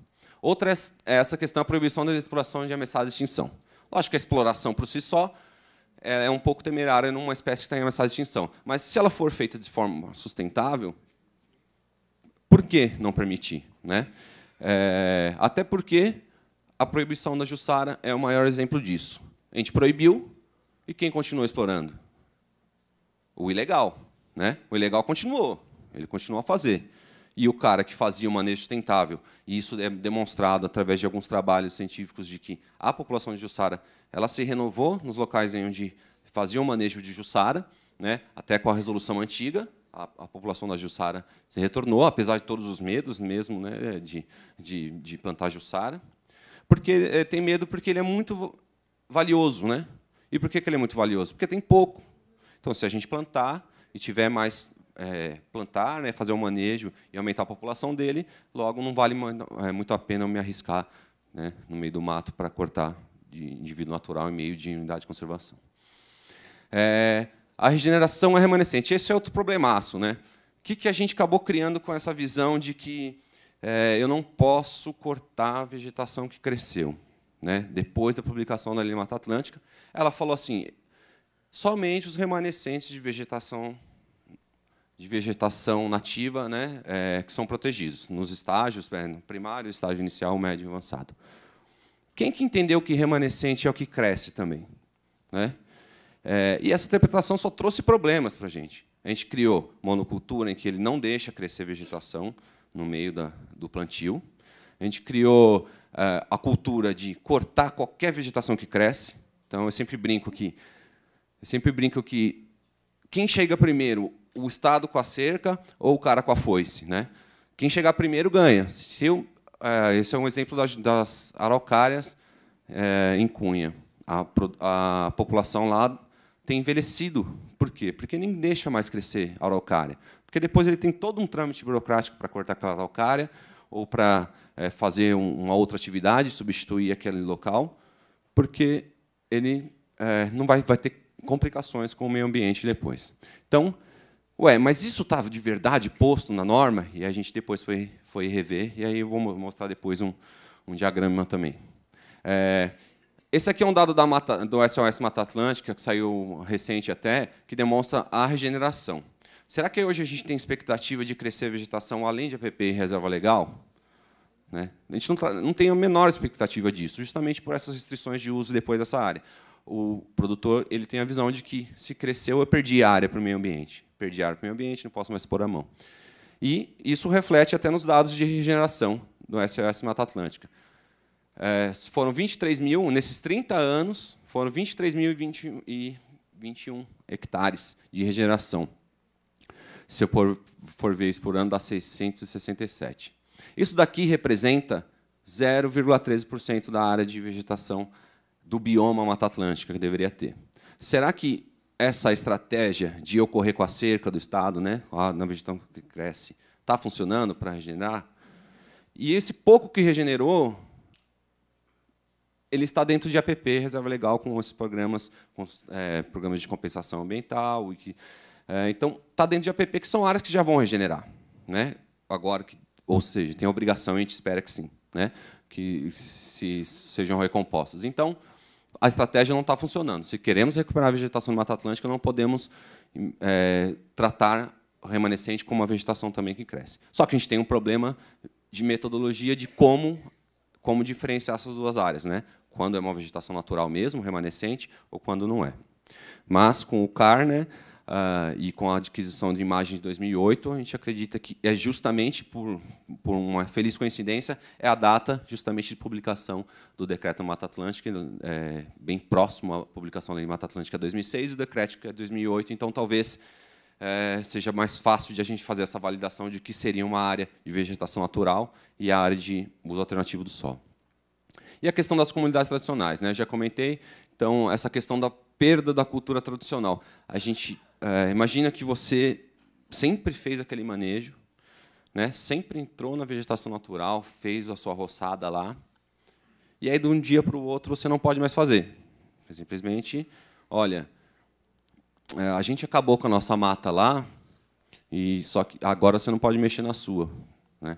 Outra é, é essa questão da proibição da exploração de ameaçada extinção. Lógico que a exploração por si só é um pouco temerária numa espécie que está em ameaçada extinção, mas se ela for feita de forma sustentável, por que não permitir? Né? É, até porque a proibição da Jussara é o maior exemplo disso. A gente proibiu, e quem continua explorando? O ilegal. Né? O ilegal continuou, ele continuou a fazer. E o cara que fazia o manejo sustentável, e isso é demonstrado através de alguns trabalhos científicos de que a população de Jussara ela se renovou nos locais em onde fazia o manejo de Jussara, né? até com a resolução antiga, a, a, população da Jussara se retornou, apesar de todos os medos mesmo né, de, de, de plantar Jussara. Porque é, tem medo porque ele é muito valioso. Né? E por que, que ele é muito valioso? Porque tem pouco. Então, se a gente plantar, e tiver mais é, plantar, né, fazer o um manejo e aumentar a população dele, logo não vale é, muito a pena eu me arriscar né, no meio do mato para cortar de indivíduo natural em meio de unidade de conservação. É, a regeneração é remanescente. Esse é outro problemaço. Né? O que, que a gente acabou criando com essa visão de que é, eu não posso cortar a vegetação que cresceu? Né? Depois da publicação da Lei Mata Atlântica, ela falou assim: somente os remanescentes de vegetação de vegetação nativa, né, é, que são protegidos nos estágios né, primário, estágio inicial, médio e avançado. Quem que entendeu que remanescente é o que cresce também, né? É, e essa interpretação só trouxe problemas para a gente. A gente criou monocultura em que ele não deixa crescer vegetação no meio da, do plantio. A gente criou é, a cultura de cortar qualquer vegetação que cresce. Então eu sempre brinco que eu sempre brinco que quem chega primeiro, o Estado com a cerca ou o cara com a foice, né? Quem chegar primeiro ganha. Se eu, é, esse é um exemplo das, das araucárias é, em Cunha. A, a, população lá tem envelhecido. Por quê? Porque nem deixa mais crescer a araucária. Porque depois ele tem todo um trâmite burocrático para cortar aquela araucária ou para é, fazer um, uma outra atividade, substituir aquele local, porque ele é, não vai, vai ter complicações com o meio ambiente depois. Então, ué, mas isso estava tá de verdade posto na norma? E a gente depois foi, foi rever, e aí eu vou mostrar depois um, um diagrama também. É, esse aqui é um dado Mata, do SOS Mata Atlântica, que saiu recente até, que demonstra a regeneração. Será que hoje a gente tem expectativa de crescer vegetação além de APP e reserva legal? Né? A gente não, tá, não tem a menor expectativa disso, justamente por essas restrições de uso depois dessa área o produtor ele tem a visão de que se cresceu eu perdi área para o meio ambiente, perdi área para o meio ambiente, não posso mais pôr a mão. E isso reflete até nos dados de regeneração do SOS Mata Atlântica. É, foram 23 mil, nesses 30 anos, foram 23.021 hectares de regeneração. Se eu for, for ver isso por ano, dá 667. Isso daqui representa 0,13% da área de vegetação do bioma Mata Atlântica que deveria ter. Será que essa estratégia de eu correr com a cerca do Estado, né, a vegetação que cresce, está funcionando para regenerar? E esse pouco que regenerou, ele está dentro de APP, reserva legal, com esses programas, com, é, programas de compensação ambiental. Que, é, então, está dentro de APP, que são áreas que já vão regenerar. Né? Agora, que, ou seja, tem obrigação, e a gente espera que sim, né? que se, sejam recompostas. Então, a estratégia não está funcionando. Se queremos recuperar a vegetação do Mata Atlântica, não podemos é, tratar o remanescente como uma vegetação também que cresce. Só que a gente tem um problema de metodologia de como, como diferenciar essas duas áreas, né? quando é uma vegetação natural mesmo, remanescente, ou quando não é. Mas, com o CAR, né, Uh, e com a adquisição de imagens de 2008, a gente acredita que é justamente por, por uma feliz coincidência, é a data justamente de publicação do decreto Mata Atlântica, é, bem próximo à publicação da Lei Mata Atlântica 2006 e o decreto que é 2008, então talvez é, seja mais fácil de a gente fazer essa validação de que seria uma área de vegetação natural e a área de uso alternativo do solo. E a questão das comunidades tradicionais, né? Eu já comentei, então essa questão da perda da cultura tradicional. A gente é, imagina que você sempre fez aquele manejo, né? sempre entrou na vegetação natural, fez a sua roçada lá, e aí de um dia para o outro você não pode mais fazer. É simplesmente, olha, é, a gente acabou com a nossa mata lá, e só que agora você não pode mexer na sua. Né?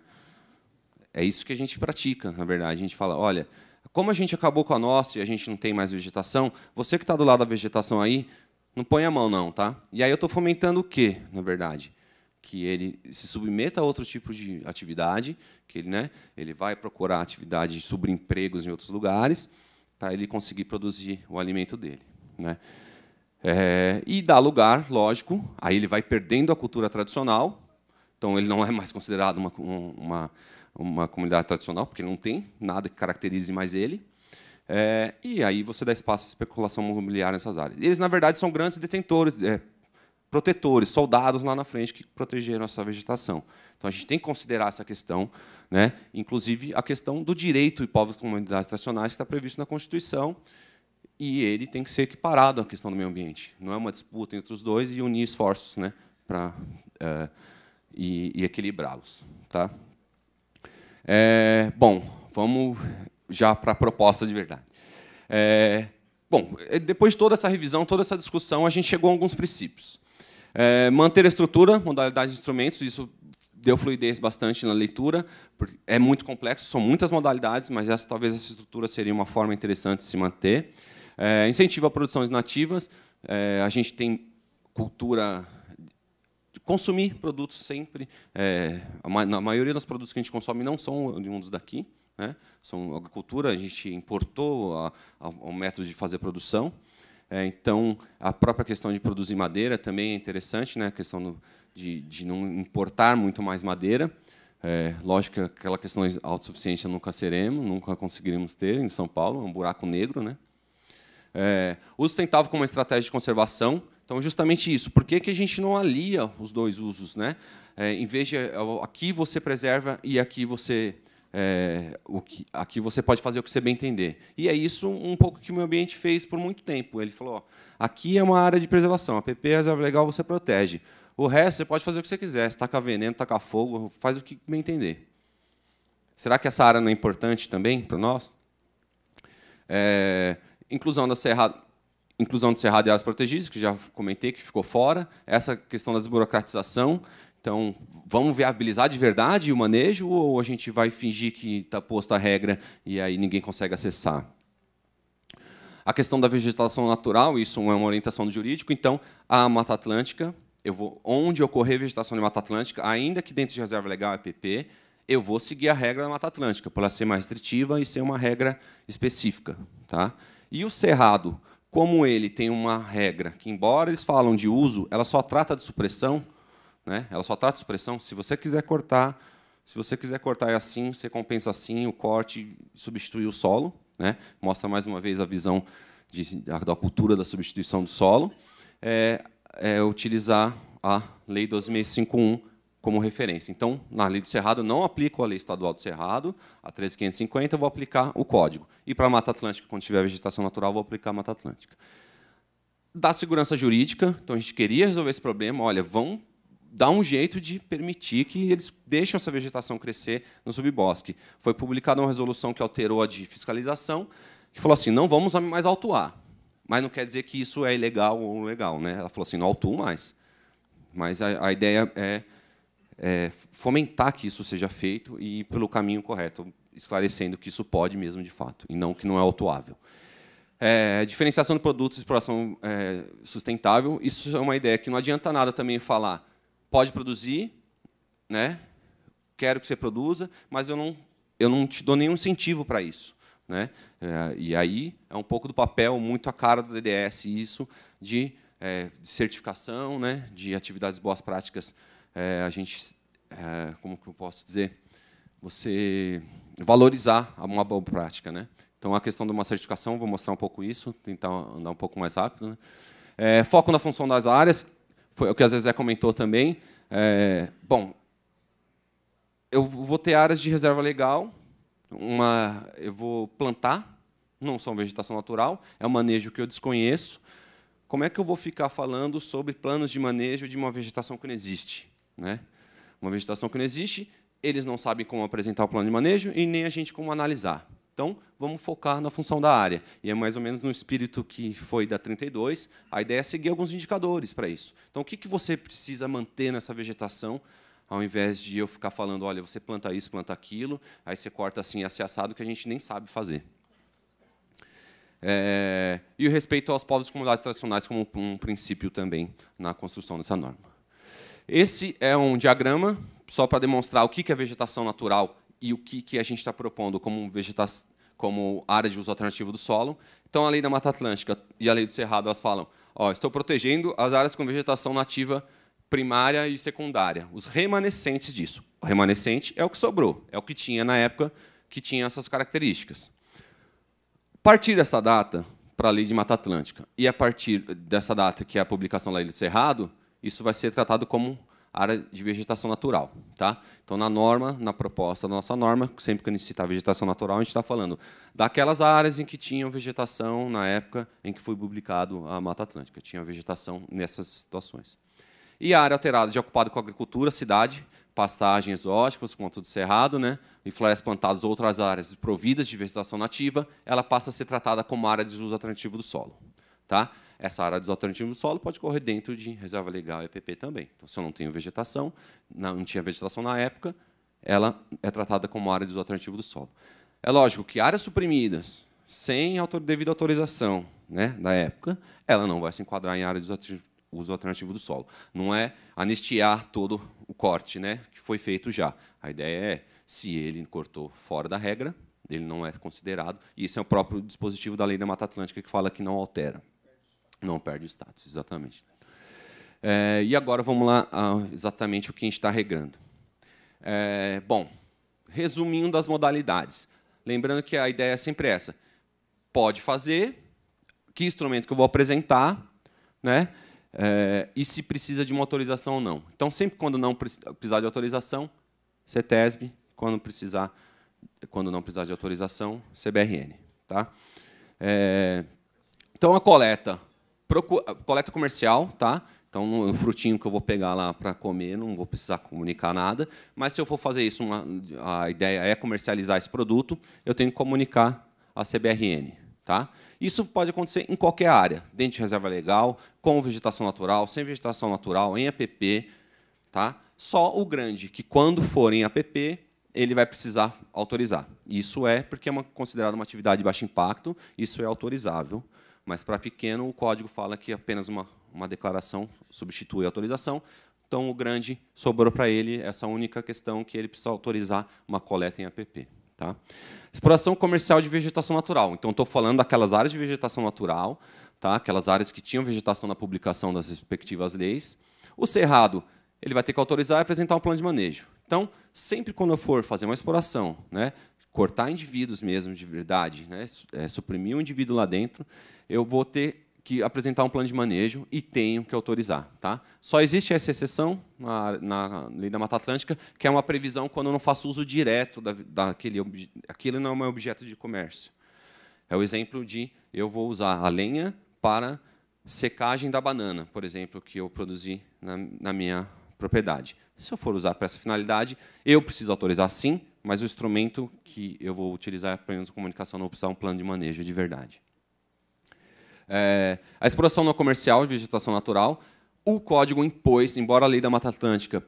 É isso que a gente pratica, na verdade. A gente fala, olha, como a gente acabou com a nossa e a gente não tem mais vegetação, você que está do lado da vegetação aí, não põe a mão, não, tá? E aí eu estou fomentando o quê, na verdade? Que ele se submeta a outro tipo de atividade, que ele, né, ele vai procurar atividade sobre empregos em outros lugares, para ele conseguir produzir o alimento dele. Né? É, e dá lugar, lógico, aí ele vai perdendo a cultura tradicional, então ele não é mais considerado uma, uma, uma comunidade tradicional, porque não tem nada que caracterize mais ele. É, e aí você dá espaço à especulação imobiliária nessas áreas. Eles, na verdade, são grandes detentores, é, protetores, soldados lá na frente que protegeram essa vegetação. Então a gente tem que considerar essa questão, né? inclusive a questão do direito de povos e comunidades tradicionais que está previsto na Constituição e ele tem que ser equiparado à questão do meio ambiente. Não é uma disputa entre os dois e unir esforços né? para é, e, e equilibrá-los. Tá? É, bom, vamos já para a proposta de verdade. É, bom, eh, depois de toda essa revisão, toda essa discussão, a gente chegou a alguns princípios. É, manter a estrutura, modalidade de instrumentos, isso deu fluidez bastante na leitura, é muito complexo, são muitas modalidades, mas essa talvez essa estrutura seria uma forma interessante de se manter. É, incentiva a produções nativas, é, a gente tem cultura de consumir produtos sempre, é, a, maioria dos produtos que a gente consome não são de dos daqui, né? São agricultura, a gente importou a, a, método de fazer produção. É, então, a própria questão de produzir madeira também é interessante, né? a questão do, de, de não importar muito mais madeira. É, lógico que aquela questão de autossuficiência nunca seremos, nunca conseguiremos ter em São Paulo, é um buraco negro. Né? É, uso sustentável como uma estratégia de conservação. Então, justamente isso. Por que, que a gente não alia os dois usos? Né? É, em vez de aqui você preserva e aqui você é, o que, aqui você pode fazer o que você bem entender. E é isso um pouco que o meu ambiente fez por muito tempo. Ele falou: ó, aqui é uma área de preservação, a PP é reserva legal, você protege. O resto você pode fazer o que você quiser, se taca veneno, taca fogo, faz o que bem entender. Será que essa área não é importante também para nós? É, inclusão da serra Inclusão do Cerrado e áreas protegidas, que já comentei que ficou fora, essa questão da desburocratização, então, vamos viabilizar de verdade o manejo ou a gente vai fingir que está posta a regra e aí ninguém consegue acessar? A questão da vegetação natural, isso é uma orientação do jurídico, então a Mata Atlântica, eu vou, onde ocorrer vegetação de Mata Atlântica, ainda que dentro de reserva legal EPP, eu vou seguir a regra da Mata Atlântica, por ela ser mais restritiva e ser uma regra específica. Tá? E o Cerrado, como ele tem uma regra que, embora eles falam de uso, ela só trata de supressão, né? Ela só trata supressão. Se você quiser cortar, se você quiser cortar é assim, você compensa assim o corte, substituir o solo. Né? Mostra mais uma vez a visão de, da cultura da substituição do solo. É, é utilizar a Lei 12.651 como referência. Então, na Lei do Cerrado, não aplico a Lei Estadual do Cerrado, a 13550, vou aplicar o código. E para a Mata Atlântica, quando tiver vegetação natural, vou aplicar a Mata Atlântica. Da segurança jurídica, então a gente queria resolver esse problema, olha, vão dá um jeito de permitir que eles deixem essa vegetação crescer no subbosque. Foi publicada uma resolução que alterou a de fiscalização, que falou assim: não vamos mais autuar. Mas não quer dizer que isso é ilegal ou legal. Né? Ela falou assim: não autuo mais. Mas a, a ideia é, é, fomentar que isso seja feito e ir pelo caminho correto, esclarecendo que isso pode mesmo de fato, e não que não é autuável. É, diferenciação de produtos, exploração é, sustentável, isso é uma ideia que não adianta nada também falar pode produzir, né? quero que você produza, mas eu não, eu não te dou nenhum incentivo para isso. Né? É, e aí é um pouco do papel, muito a cara do DDS, isso de, é, de certificação, né? de atividades boas práticas. É, a gente, é, como que eu posso dizer? Você valorizar uma boa prática. Né? Então, a questão de uma certificação, vou mostrar um pouco isso, tentar andar um pouco mais rápido. Né? É, foco na função das áreas, foi o que a Zezé comentou também. É, bom, eu vou ter áreas de reserva legal, uma, eu vou plantar, não são vegetação natural, é um manejo que eu desconheço. Como é que eu vou ficar falando sobre planos de manejo de uma vegetação que não existe? Né? Uma vegetação que não existe, eles não sabem como apresentar o plano de manejo e nem a gente como analisar. Então, vamos focar na função da área. E é mais ou menos no espírito que foi da 32. A ideia é seguir alguns indicadores para isso. Então, o que, que você precisa manter nessa vegetação, ao invés de eu ficar falando, olha, você planta isso, planta aquilo, aí você corta assim, esse assim, assado, que a gente nem sabe fazer. É... e o respeito aos povos e comunidades tradicionais como um princípio também na construção dessa norma. Esse é um diagrama, só para demonstrar o que é vegetação natural e o que, que a gente está propondo como, vegeta como área de uso alternativo do solo. Então, a lei da Mata Atlântica e a lei do Cerrado elas falam: ó, estou protegendo as áreas com vegetação nativa primária e secundária, os remanescentes disso. O remanescente é o que sobrou, é o que tinha na época que tinha essas características. A partir dessa data, para a lei de Mata Atlântica, e a partir dessa data, que é a publicação da Lei do Cerrado, isso vai ser tratado como área de vegetação natural. Tá? Então, na norma, na proposta da nossa norma, sempre que a gente citar vegetação natural, a gente está falando daquelas áreas em que tinham vegetação na época em que foi publicado a Mata Atlântica. Tinha vegetação nessas situações. E a área alterada de ocupada com agricultura, cidade, pastagens exóticas, com tudo cerrado, né? e florestas plantadas outras áreas providas de vegetação nativa, ela passa a ser tratada como área de uso atrativo do solo. Tá? Essa área dos alternativos do solo pode correr dentro de reserva legal e EPP também. Então, se eu não tenho vegetação, não tinha vegetação na época, ela é tratada como área uso alternativo do solo. É lógico que áreas suprimidas, sem autor, devida autorização né, da época, ela não vai se enquadrar em área de uso alternativo do solo. Não é anistiar todo o corte né, que foi feito já. A ideia é, se ele cortou fora da regra, ele não é considerado, e esse é o próprio dispositivo da Lei da Mata Atlântica que fala que não altera. Não perde o status, exatamente. É, e agora vamos lá ah, exatamente o que a gente está regrando. É, bom, resumindo as modalidades. Lembrando que a ideia é sempre essa. Pode fazer, que instrumento que eu vou apresentar, né? É, e se precisa de uma autorização ou não. Então, sempre quando não precisar de autorização, CETESB, quando precisar, quando não precisar de autorização, CBRN. Tá? É, então, a coleta ah, coleta comercial, tá? Então, o frutinho que eu vou pegar lá para comer, não vou precisar comunicar nada. Mas se eu for fazer isso, uma, a ideia é comercializar esse produto, eu tenho que comunicar a CBRN. Tá? Isso pode acontecer em qualquer área, dentro de reserva legal, com vegetação natural, sem vegetação natural, em APP. Tá? Só o grande, que quando for em APP, ele vai precisar autorizar. Isso é porque é uma, considerada uma atividade de baixo impacto, isso é autorizável mas para pequeno, o código fala que apenas uma, uma declaração substitui a autorização. Então, o grande sobrou para ele essa única questão que ele precisa autorizar uma coleta em app. Tá? Exploração comercial de vegetação natural. Então, estou falando daquelas áreas de vegetação natural, tá? aquelas áreas que tinham vegetação na publicação das respectivas leis. O cerrado, ele vai ter que autorizar e apresentar um plano de manejo. Então, sempre quando eu for fazer uma exploração, né, cortar indivíduos mesmo de verdade, né, é, suprimir um indivíduo lá dentro, eu vou ter que apresentar um plano de manejo e tenho que autorizar. Tá? Só existe essa exceção na, na lei da Mata Atlântica, que é uma previsão quando eu não faço uso direto da, daquele aquilo não é um objeto de comércio. É o exemplo de eu vou usar a lenha para secagem da banana, por exemplo, que eu produzi na, na minha propriedade. Se eu for usar para essa finalidade, eu preciso autorizar sim, mas o instrumento que eu vou utilizar para é a comunicação na opção é plano de manejo de verdade. É, a exploração não comercial de vegetação natural, o código impôs, embora a lei da Mata Atlântica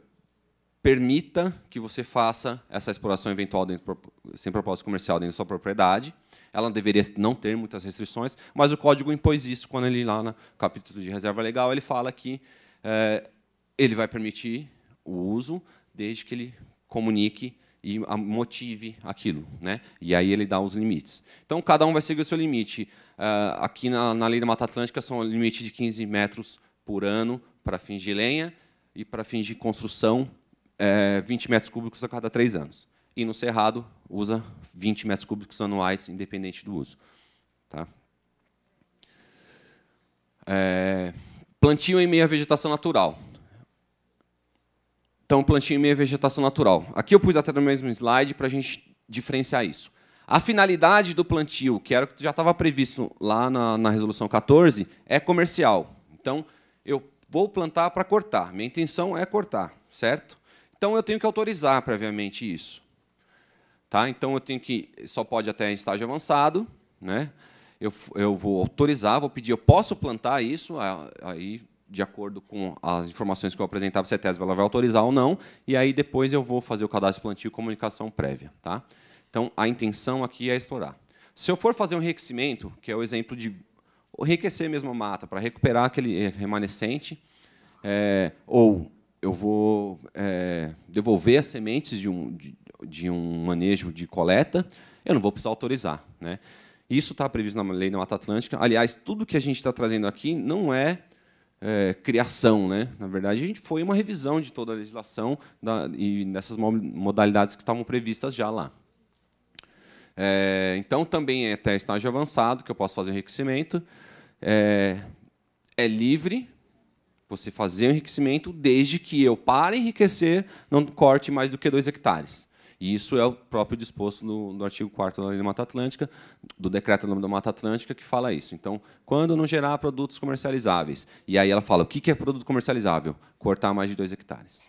permita que você faça essa exploração eventual dentro, sem propósito comercial dentro da sua propriedade. Ela deveria não ter muitas restrições, mas o código impôs isso quando ele, lá no capítulo de reserva legal, ele fala que é, ele vai permitir o uso desde que ele comunique e motive aquilo. Né? E aí ele dá os limites. Então, cada um vai seguir o seu limite. Uh, aqui na, na lei da Mata Atlântica, são limite de 15 metros por ano para fins de lenha e para fins de construção, é, 20 metros cúbicos a cada três anos. E no Cerrado, usa 20 metros cúbicos anuais, independente do uso. Tá? É, plantio em meio à vegetação natural. Então, plantio em meio é vegetação natural. Aqui eu pus até no mesmo slide para a gente diferenciar isso. A finalidade do plantio, que era o que já estava previsto lá na, na resolução 14, é comercial. Então, eu vou plantar para cortar. Minha intenção é cortar, certo? Então, eu tenho que autorizar previamente isso. Tá? Então, eu tenho que. Só pode até estágio avançado, né? Eu, eu vou autorizar, vou pedir, eu posso plantar isso, ah, aí de acordo com as informações que eu apresentar para a CETESB, ela vai autorizar ou não, e aí depois eu vou fazer o cadastro plantio e comunicação prévia. Tá? Então, a intenção aqui é explorar. Se eu for fazer um enriquecimento, que é o exemplo de enriquecer mesmo a mata para recuperar aquele remanescente, é, ou eu vou é, devolver as sementes de um, de, de um manejo de coleta, eu não vou precisar autorizar. Né? Isso está previsto na lei da Mata Atlântica. Aliás, tudo que a gente está trazendo aqui não é é, criação, né? Na verdade, a gente foi uma revisão de toda a legislação da, e dessas modalidades que estavam previstas já lá. É, então, também é até estágio avançado que eu posso fazer enriquecimento. É, é livre você fazer o enriquecimento desde que eu, para enriquecer, não corte mais do que dois hectares. E isso é o próprio disposto no, no artigo 4 da Lei da Mata Atlântica, do decreto nome da Mata Atlântica, que fala isso. Então, quando não gerar produtos comercializáveis? E aí ela fala, o que é produto comercializável? Cortar mais de 2 hectares.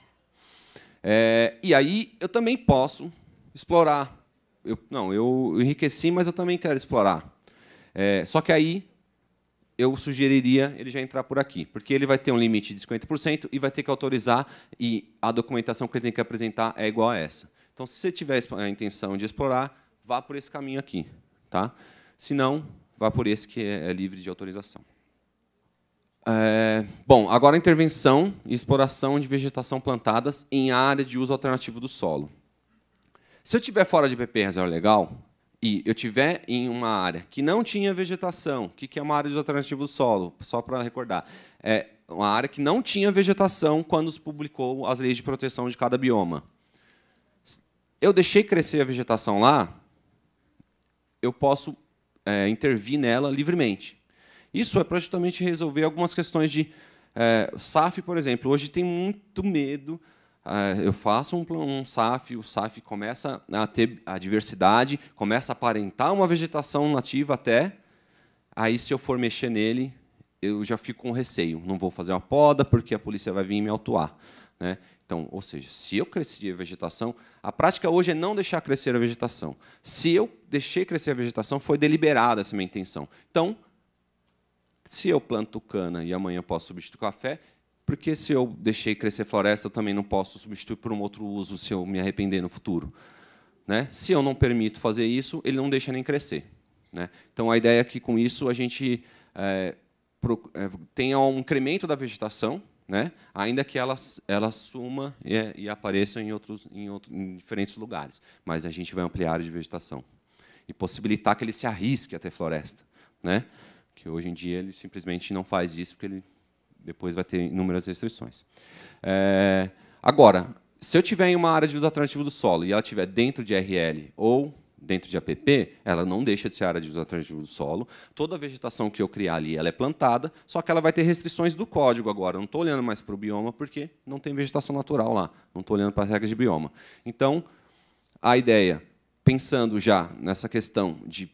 É, e aí eu também posso explorar. Eu, não, eu enriqueci, mas eu também quero explorar. É, só que aí eu sugeriria ele já entrar por aqui, porque ele vai ter um limite de 50% e vai ter que autorizar, e a documentação que ele tem que apresentar é igual a essa. Então, se você tiver a intenção de explorar, vá por esse caminho aqui. Tá? Se não, vá por esse que é, é, livre de autorização. É, bom, agora intervenção e exploração de vegetação plantadas em área de uso alternativo do solo. Se eu tiver fora de PP reserva legal e eu tiver em uma área que não tinha vegetação, o que, que é uma área de uso alternativo do solo? Só para recordar, é uma área que não tinha vegetação quando se publicou as leis de proteção de cada bioma eu deixei crescer a vegetação lá, eu posso é, intervir nela livremente. Isso é para justamente resolver algumas questões de é, SAF, por exemplo. Hoje tem muito medo. É, eu faço um, um SAF, o SAF começa a ter a diversidade, começa a aparentar uma vegetação nativa até. Aí, se eu for mexer nele, eu já fico com receio. Não vou fazer uma poda porque a polícia vai vir me autuar. Né? Então, ou seja, se eu cresci a vegetação, a prática hoje é não deixar crescer a vegetação. Se eu deixei crescer a vegetação, foi deliberada essa minha intenção. Então, se eu planto cana e amanhã eu posso substituir café, porque se eu deixei crescer floresta, eu também não posso substituir por um outro uso se eu me arrepender no futuro. Né? Se eu não permito fazer isso, ele não deixa nem crescer. Né? Então, a ideia é que, com isso, a gente é, pro, é, tenha um incremento da vegetação, né? ainda que ela, ela suma e, e apareça em, outros, em, outro, em diferentes lugares. Mas a gente vai ampliar a área de vegetação e possibilitar que ele se arrisque até floresta. Né? Que hoje em dia ele simplesmente não faz isso, porque ele depois vai ter inúmeras restrições. É, agora, se eu tiver em uma área de uso alternativo do solo e ela estiver dentro de RL ou dentro de APP, ela não deixa de ser área de uso alternativo do solo. Toda a vegetação que eu criar ali, ela é plantada, só que ela vai ter restrições do código agora. Eu não estou olhando mais para o bioma porque não tem vegetação natural lá. Não estou olhando para as regras de bioma. Então, a ideia, pensando já nessa questão de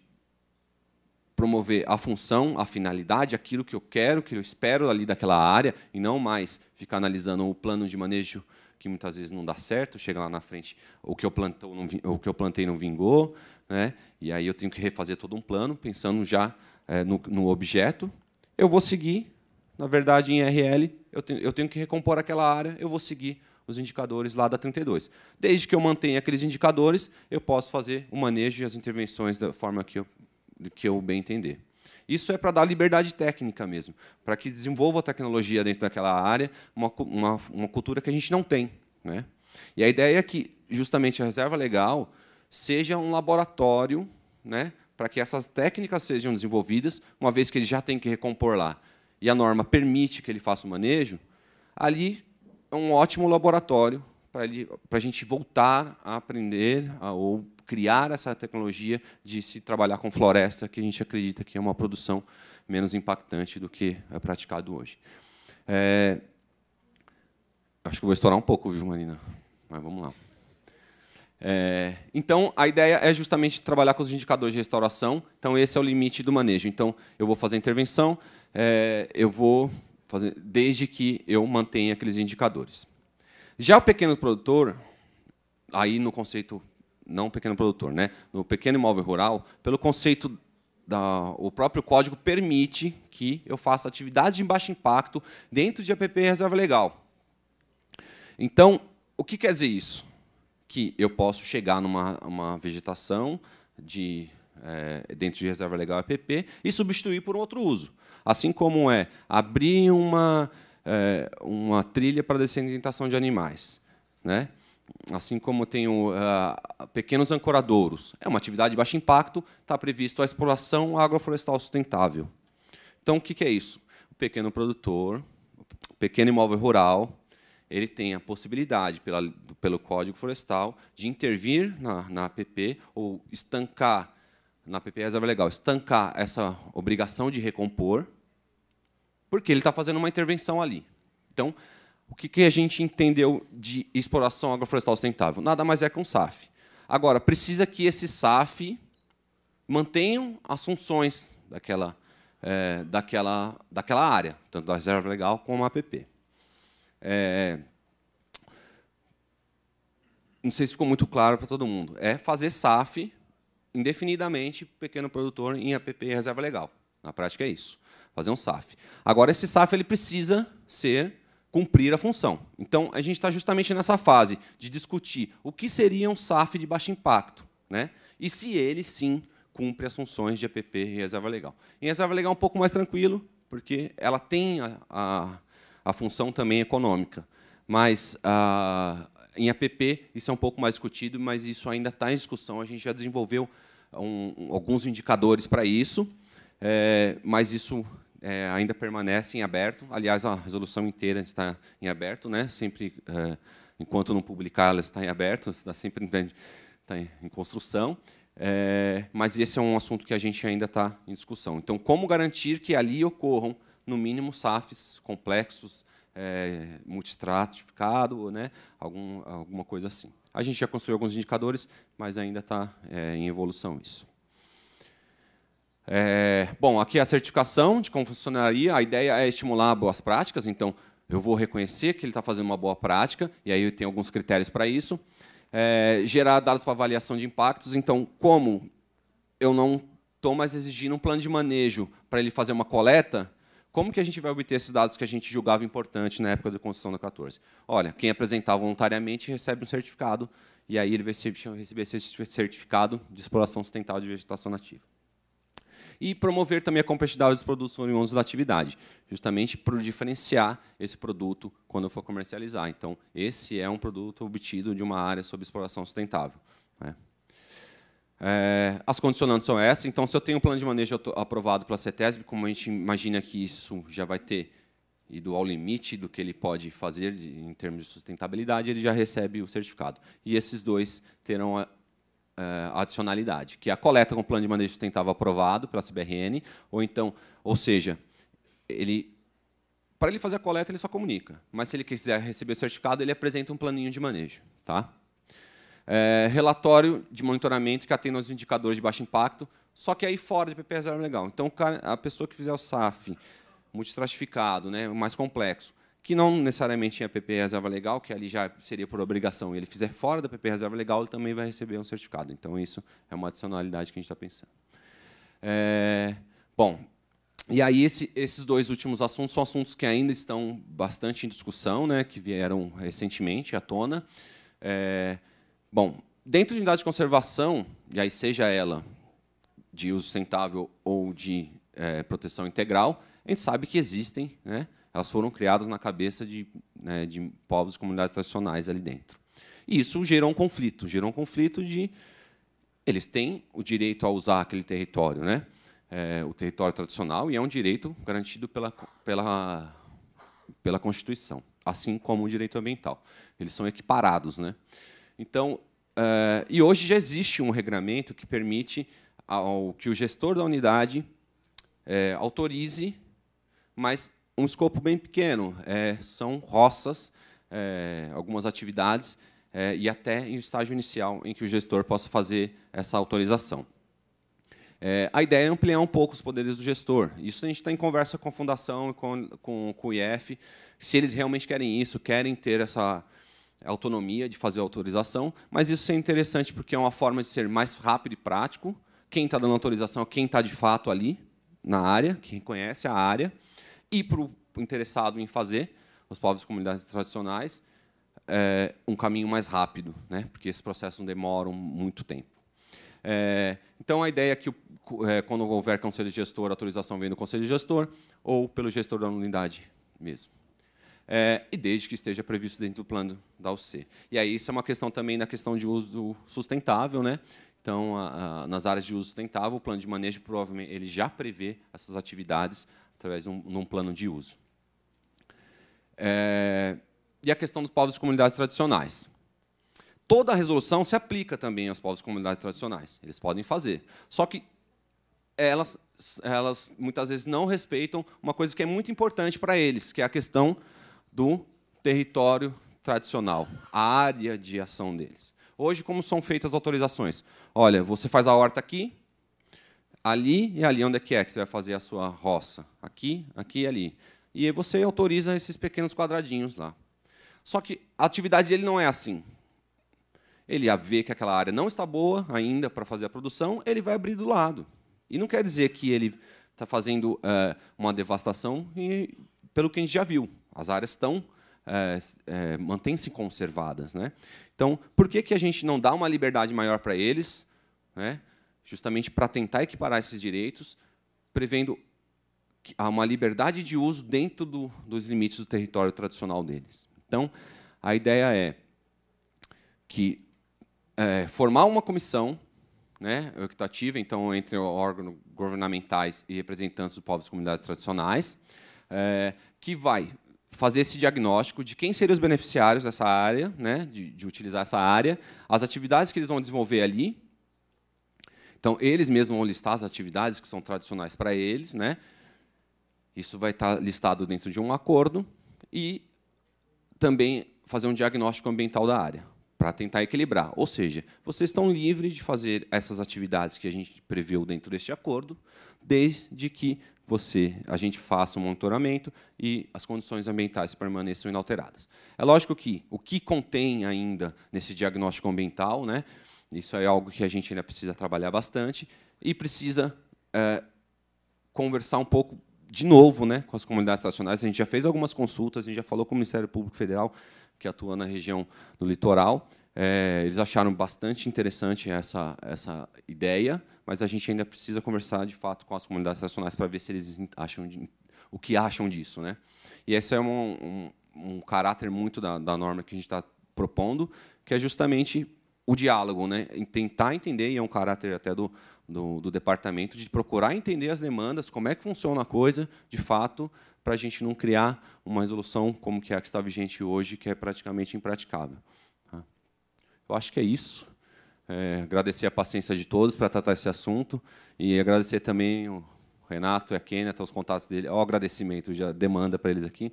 promover a função, a finalidade, aquilo que eu quero, que eu espero ali daquela área, e não mais ficar analisando o plano de manejo que muitas vezes não dá certo, chega lá na frente, o que eu, plantou, não, o que eu plantei não vingou, né? e aí eu tenho que refazer todo um plano, pensando já é, no, no, objeto. Eu vou seguir, na verdade, em RL, eu tenho, eu tenho que recompor aquela área, eu vou seguir os indicadores lá da 32. Desde que eu mantenha aqueles indicadores, eu posso fazer o manejo e as intervenções da forma que eu, que eu bem entender. Isso é para dar liberdade técnica mesmo, para que desenvolva a tecnologia dentro daquela área, uma, uma, uma cultura que a gente não tem. Né? E a ideia é que, justamente, a reserva legal seja um laboratório né, para que essas técnicas sejam desenvolvidas, uma vez que ele já tem que recompor lá e a norma permite que ele faça o manejo, ali é um ótimo laboratório para a gente voltar a aprender a, ou criar essa tecnologia de se trabalhar com floresta, que a gente acredita que é uma produção menos impactante do que é praticado hoje. É... Acho que vou estourar um pouco, viu, Marina? Mas vamos lá. É, então, a ideia é justamente trabalhar com os indicadores de restauração. Então, esse é o limite do manejo. Então, eu vou fazer a intervenção, é, eu vou fazer, desde que eu mantenha aqueles indicadores. Já o pequeno produtor, aí no conceito não pequeno produtor, né? no pequeno imóvel rural, pelo conceito da, o próprio código permite que eu faça atividades de baixo impacto dentro de APP reserva legal. Então, o que quer dizer isso? Que eu posso chegar numa uma vegetação de é, dentro de reserva legal APP e substituir por outro uso. Assim como é abrir uma, é, uma trilha para descendentação de animais. Né? assim como tenho uh, pequenos ancoradouros. É uma atividade de baixo impacto, está previsto a exploração agroflorestal sustentável. Então, o que, que é isso? O pequeno produtor, o pequeno imóvel rural, ele tem a possibilidade, pela, pelo Código Florestal, de intervir na, na APP ou estancar, na APP é reserva legal, estancar essa obrigação de recompor, porque ele está fazendo uma intervenção ali. Então, o que, que a gente entendeu de exploração agroflorestal sustentável? Nada mais é que um SAF. Agora, precisa que esse SAF mantenham as funções daquela, é, daquela, daquela área, tanto da reserva legal como a APP. É, não sei se ficou muito claro para todo mundo. É fazer SAF indefinidamente, pequeno produtor, em APP e reserva legal. Na prática é isso, fazer um SAF. Agora, esse SAF ele precisa ser cumprir a função. Então, a gente está justamente nessa fase de discutir o que seria um SAF de baixo impacto, né? e se ele, sim, cumpre as funções de EPP e reserva legal. Em reserva legal é um pouco mais tranquilo, porque ela tem a, a, a função também econômica. Mas a, ah, em APP isso é um pouco mais discutido, mas isso ainda está em discussão. A gente já desenvolveu um, alguns indicadores para isso, é, mas isso é, ainda permanece em aberto. Aliás, a resolução inteira está em aberto, né? Sempre, é, enquanto não publicar, ela está em aberto, está sempre em, está em construção. É, mas esse é um assunto que a gente ainda está em discussão. Então, como garantir que ali ocorram, no mínimo, SAFs complexos, é, multistratificado, né? Algum, alguma coisa assim. A gente já construiu alguns indicadores, mas ainda está é, em evolução isso. É, bom, aqui é a certificação de como funcionaria. A ideia é estimular boas práticas, então eu vou reconhecer que ele está fazendo uma boa prática, e aí tem alguns critérios para isso. É, gerar dados para avaliação de impactos, então, como eu não estou mais exigindo um plano de manejo para ele fazer uma coleta, como que a gente vai obter esses dados que a gente julgava importante na época da construção da 14? Olha, quem apresentar voluntariamente recebe um certificado, e aí ele vai receber esse certificado de exploração sustentável de vegetação nativa e promover também a competitividade dos produtos oriundos da atividade, justamente para diferenciar esse produto quando for comercializar. Então, esse é um produto obtido de uma área sob exploração sustentável. Né? É, as condicionantes são essas. Então, se eu tenho um plano de manejo aprovado pela CETESB, como a gente imagina que isso já vai ter ido ao limite do que ele pode fazer em termos de sustentabilidade, ele já recebe o certificado. E esses dois terão uh, adicionalidade, que é a coleta com o plano de manejo sustentável aprovado pela CBRN, ou então, ou seja, ele para ele fazer a coleta ele só comunica, mas se ele quiser receber o certificado ele apresenta um planinho de manejo, tá? É, relatório de monitoramento que atenda aos indicadores de baixo impacto, só que aí fora de PPS é legal. Então a pessoa que fizer o SAF multistratificado, né, mais complexo, que não necessariamente tinha PP reserva legal, que ali já seria por obrigação, e ele fizer fora da PP reserva legal, ele também vai receber um certificado. Então, isso é uma adicionalidade que a gente está pensando. É, bom, e aí esse, esses dois últimos assuntos são assuntos que ainda estão bastante em discussão, né, que vieram recentemente à tona. É, bom, dentro de unidade de conservação, e aí seja ela de uso sustentável ou de é, proteção integral, a gente sabe que existem né, elas foram criadas na cabeça de, né, de povos e comunidades tradicionais ali dentro. E isso gerou um conflito, gerou um conflito de eles têm o direito a usar aquele território, né? É, o território tradicional, e é um direito garantido pela, pela, pela Constituição, assim como o direito ambiental. Eles são equiparados. Né? Então, é, e hoje já existe um regramento que permite ao, que o gestor da unidade é, autorize, mas um escopo bem pequeno, é, são roças, é, algumas atividades, é, e até o estágio inicial em que o gestor possa fazer essa autorização. É, a ideia é ampliar um pouco os poderes do gestor. Isso a gente está em conversa com a Fundação e com, com, com o IF, se eles realmente querem isso, querem ter essa, autonomia de fazer a autorização, mas isso é interessante porque é uma forma de ser mais rápido e prático. Quem está dando autorização é quem está de fato ali na área, quem conhece a área e para o interessado em fazer, os povos e comunidades tradicionais, é, um caminho mais rápido, né? porque esses processos não demoram muito tempo. É, então, a ideia é que, é, quando houver conselho de gestor, a autorização vem do conselho de gestor ou pelo gestor da unidade mesmo. É, e desde que esteja previsto dentro do plano da UC. E aí isso é uma questão também da questão de uso sustentável, né? Então, a, a, nas áreas de uso sustentável, o plano de manejo provavelmente ele já prevê essas atividades através de um, num plano de uso. É, e a questão dos povos e comunidades tradicionais. Toda a resolução se aplica também aos povos e comunidades tradicionais. Eles podem fazer. Só que elas, elas muitas vezes não respeitam uma coisa que é muito importante para eles, que é a questão do território tradicional, a área de ação deles. Hoje, como são feitas as autorizações? Olha, você faz a horta aqui, ali e ali. Onde é que é que você vai fazer a sua roça? Aqui, aqui e ali. E aí você autoriza esses pequenos quadradinhos lá. Só que a atividade dele não é assim. Ele vê que aquela área não está boa ainda para fazer a produção, ele vai abrir do lado. E não quer dizer que ele está fazendo é, uma devastação, e, pelo que a gente já viu. As áreas estão é, é, mantêm-se conservadas. Né? Então, por que, que a gente não dá uma liberdade maior para eles, né? justamente para tentar equiparar esses direitos, prevendo uma liberdade de uso dentro do, dos limites do território tradicional deles? Então, a ideia é que é, formar uma comissão né, equitativa, então, entre órgãos governamentais e representantes dos povos e comunidades tradicionais, é, que vai fazer esse diagnóstico de quem seriam os beneficiários dessa área, né, de, de, utilizar essa área, as atividades que eles vão desenvolver ali. Então, eles mesmos vão listar as atividades que são tradicionais para eles. Né? Isso vai estar tá listado dentro de um acordo. E também fazer um diagnóstico ambiental da área para tentar equilibrar. Ou seja, vocês estão livres de fazer essas atividades que a gente previu dentro deste acordo, desde que você, a gente faça o um monitoramento e as condições ambientais permaneçam inalteradas. É lógico que o que contém ainda nesse diagnóstico ambiental, né, isso é algo que a gente ainda precisa trabalhar bastante e precisa é, conversar um pouco de novo né, com as comunidades tradicionais. A gente já fez algumas consultas, a gente já falou com o Ministério Público Federal, que atua na região do litoral. É, eles acharam bastante interessante essa, essa ideia, mas a gente ainda precisa conversar de fato com as comunidades nacionais para ver se eles acham de, o que acham disso. Né? E esse é um, um, um caráter muito da, da norma que a gente está propondo, que é justamente o diálogo, né? tentar entender, e é um caráter até do, do, do, departamento de procurar entender as demandas, como é que funciona a coisa, de fato, para a gente não criar uma resolução como que é a que está vigente hoje, que é praticamente impraticável. Tá? Eu acho que é isso. É, agradecer a paciência de todos para tratar esse assunto e agradecer também o Renato e a Kenneth, os contatos dele, é o agradecimento já demanda para eles aqui,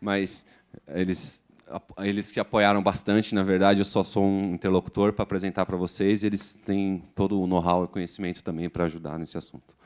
mas eles eles que apoiaram bastante, na verdade, eu só sou um interlocutor para apresentar para vocês, e eles têm todo o know-how e conhecimento também para ajudar nesse assunto.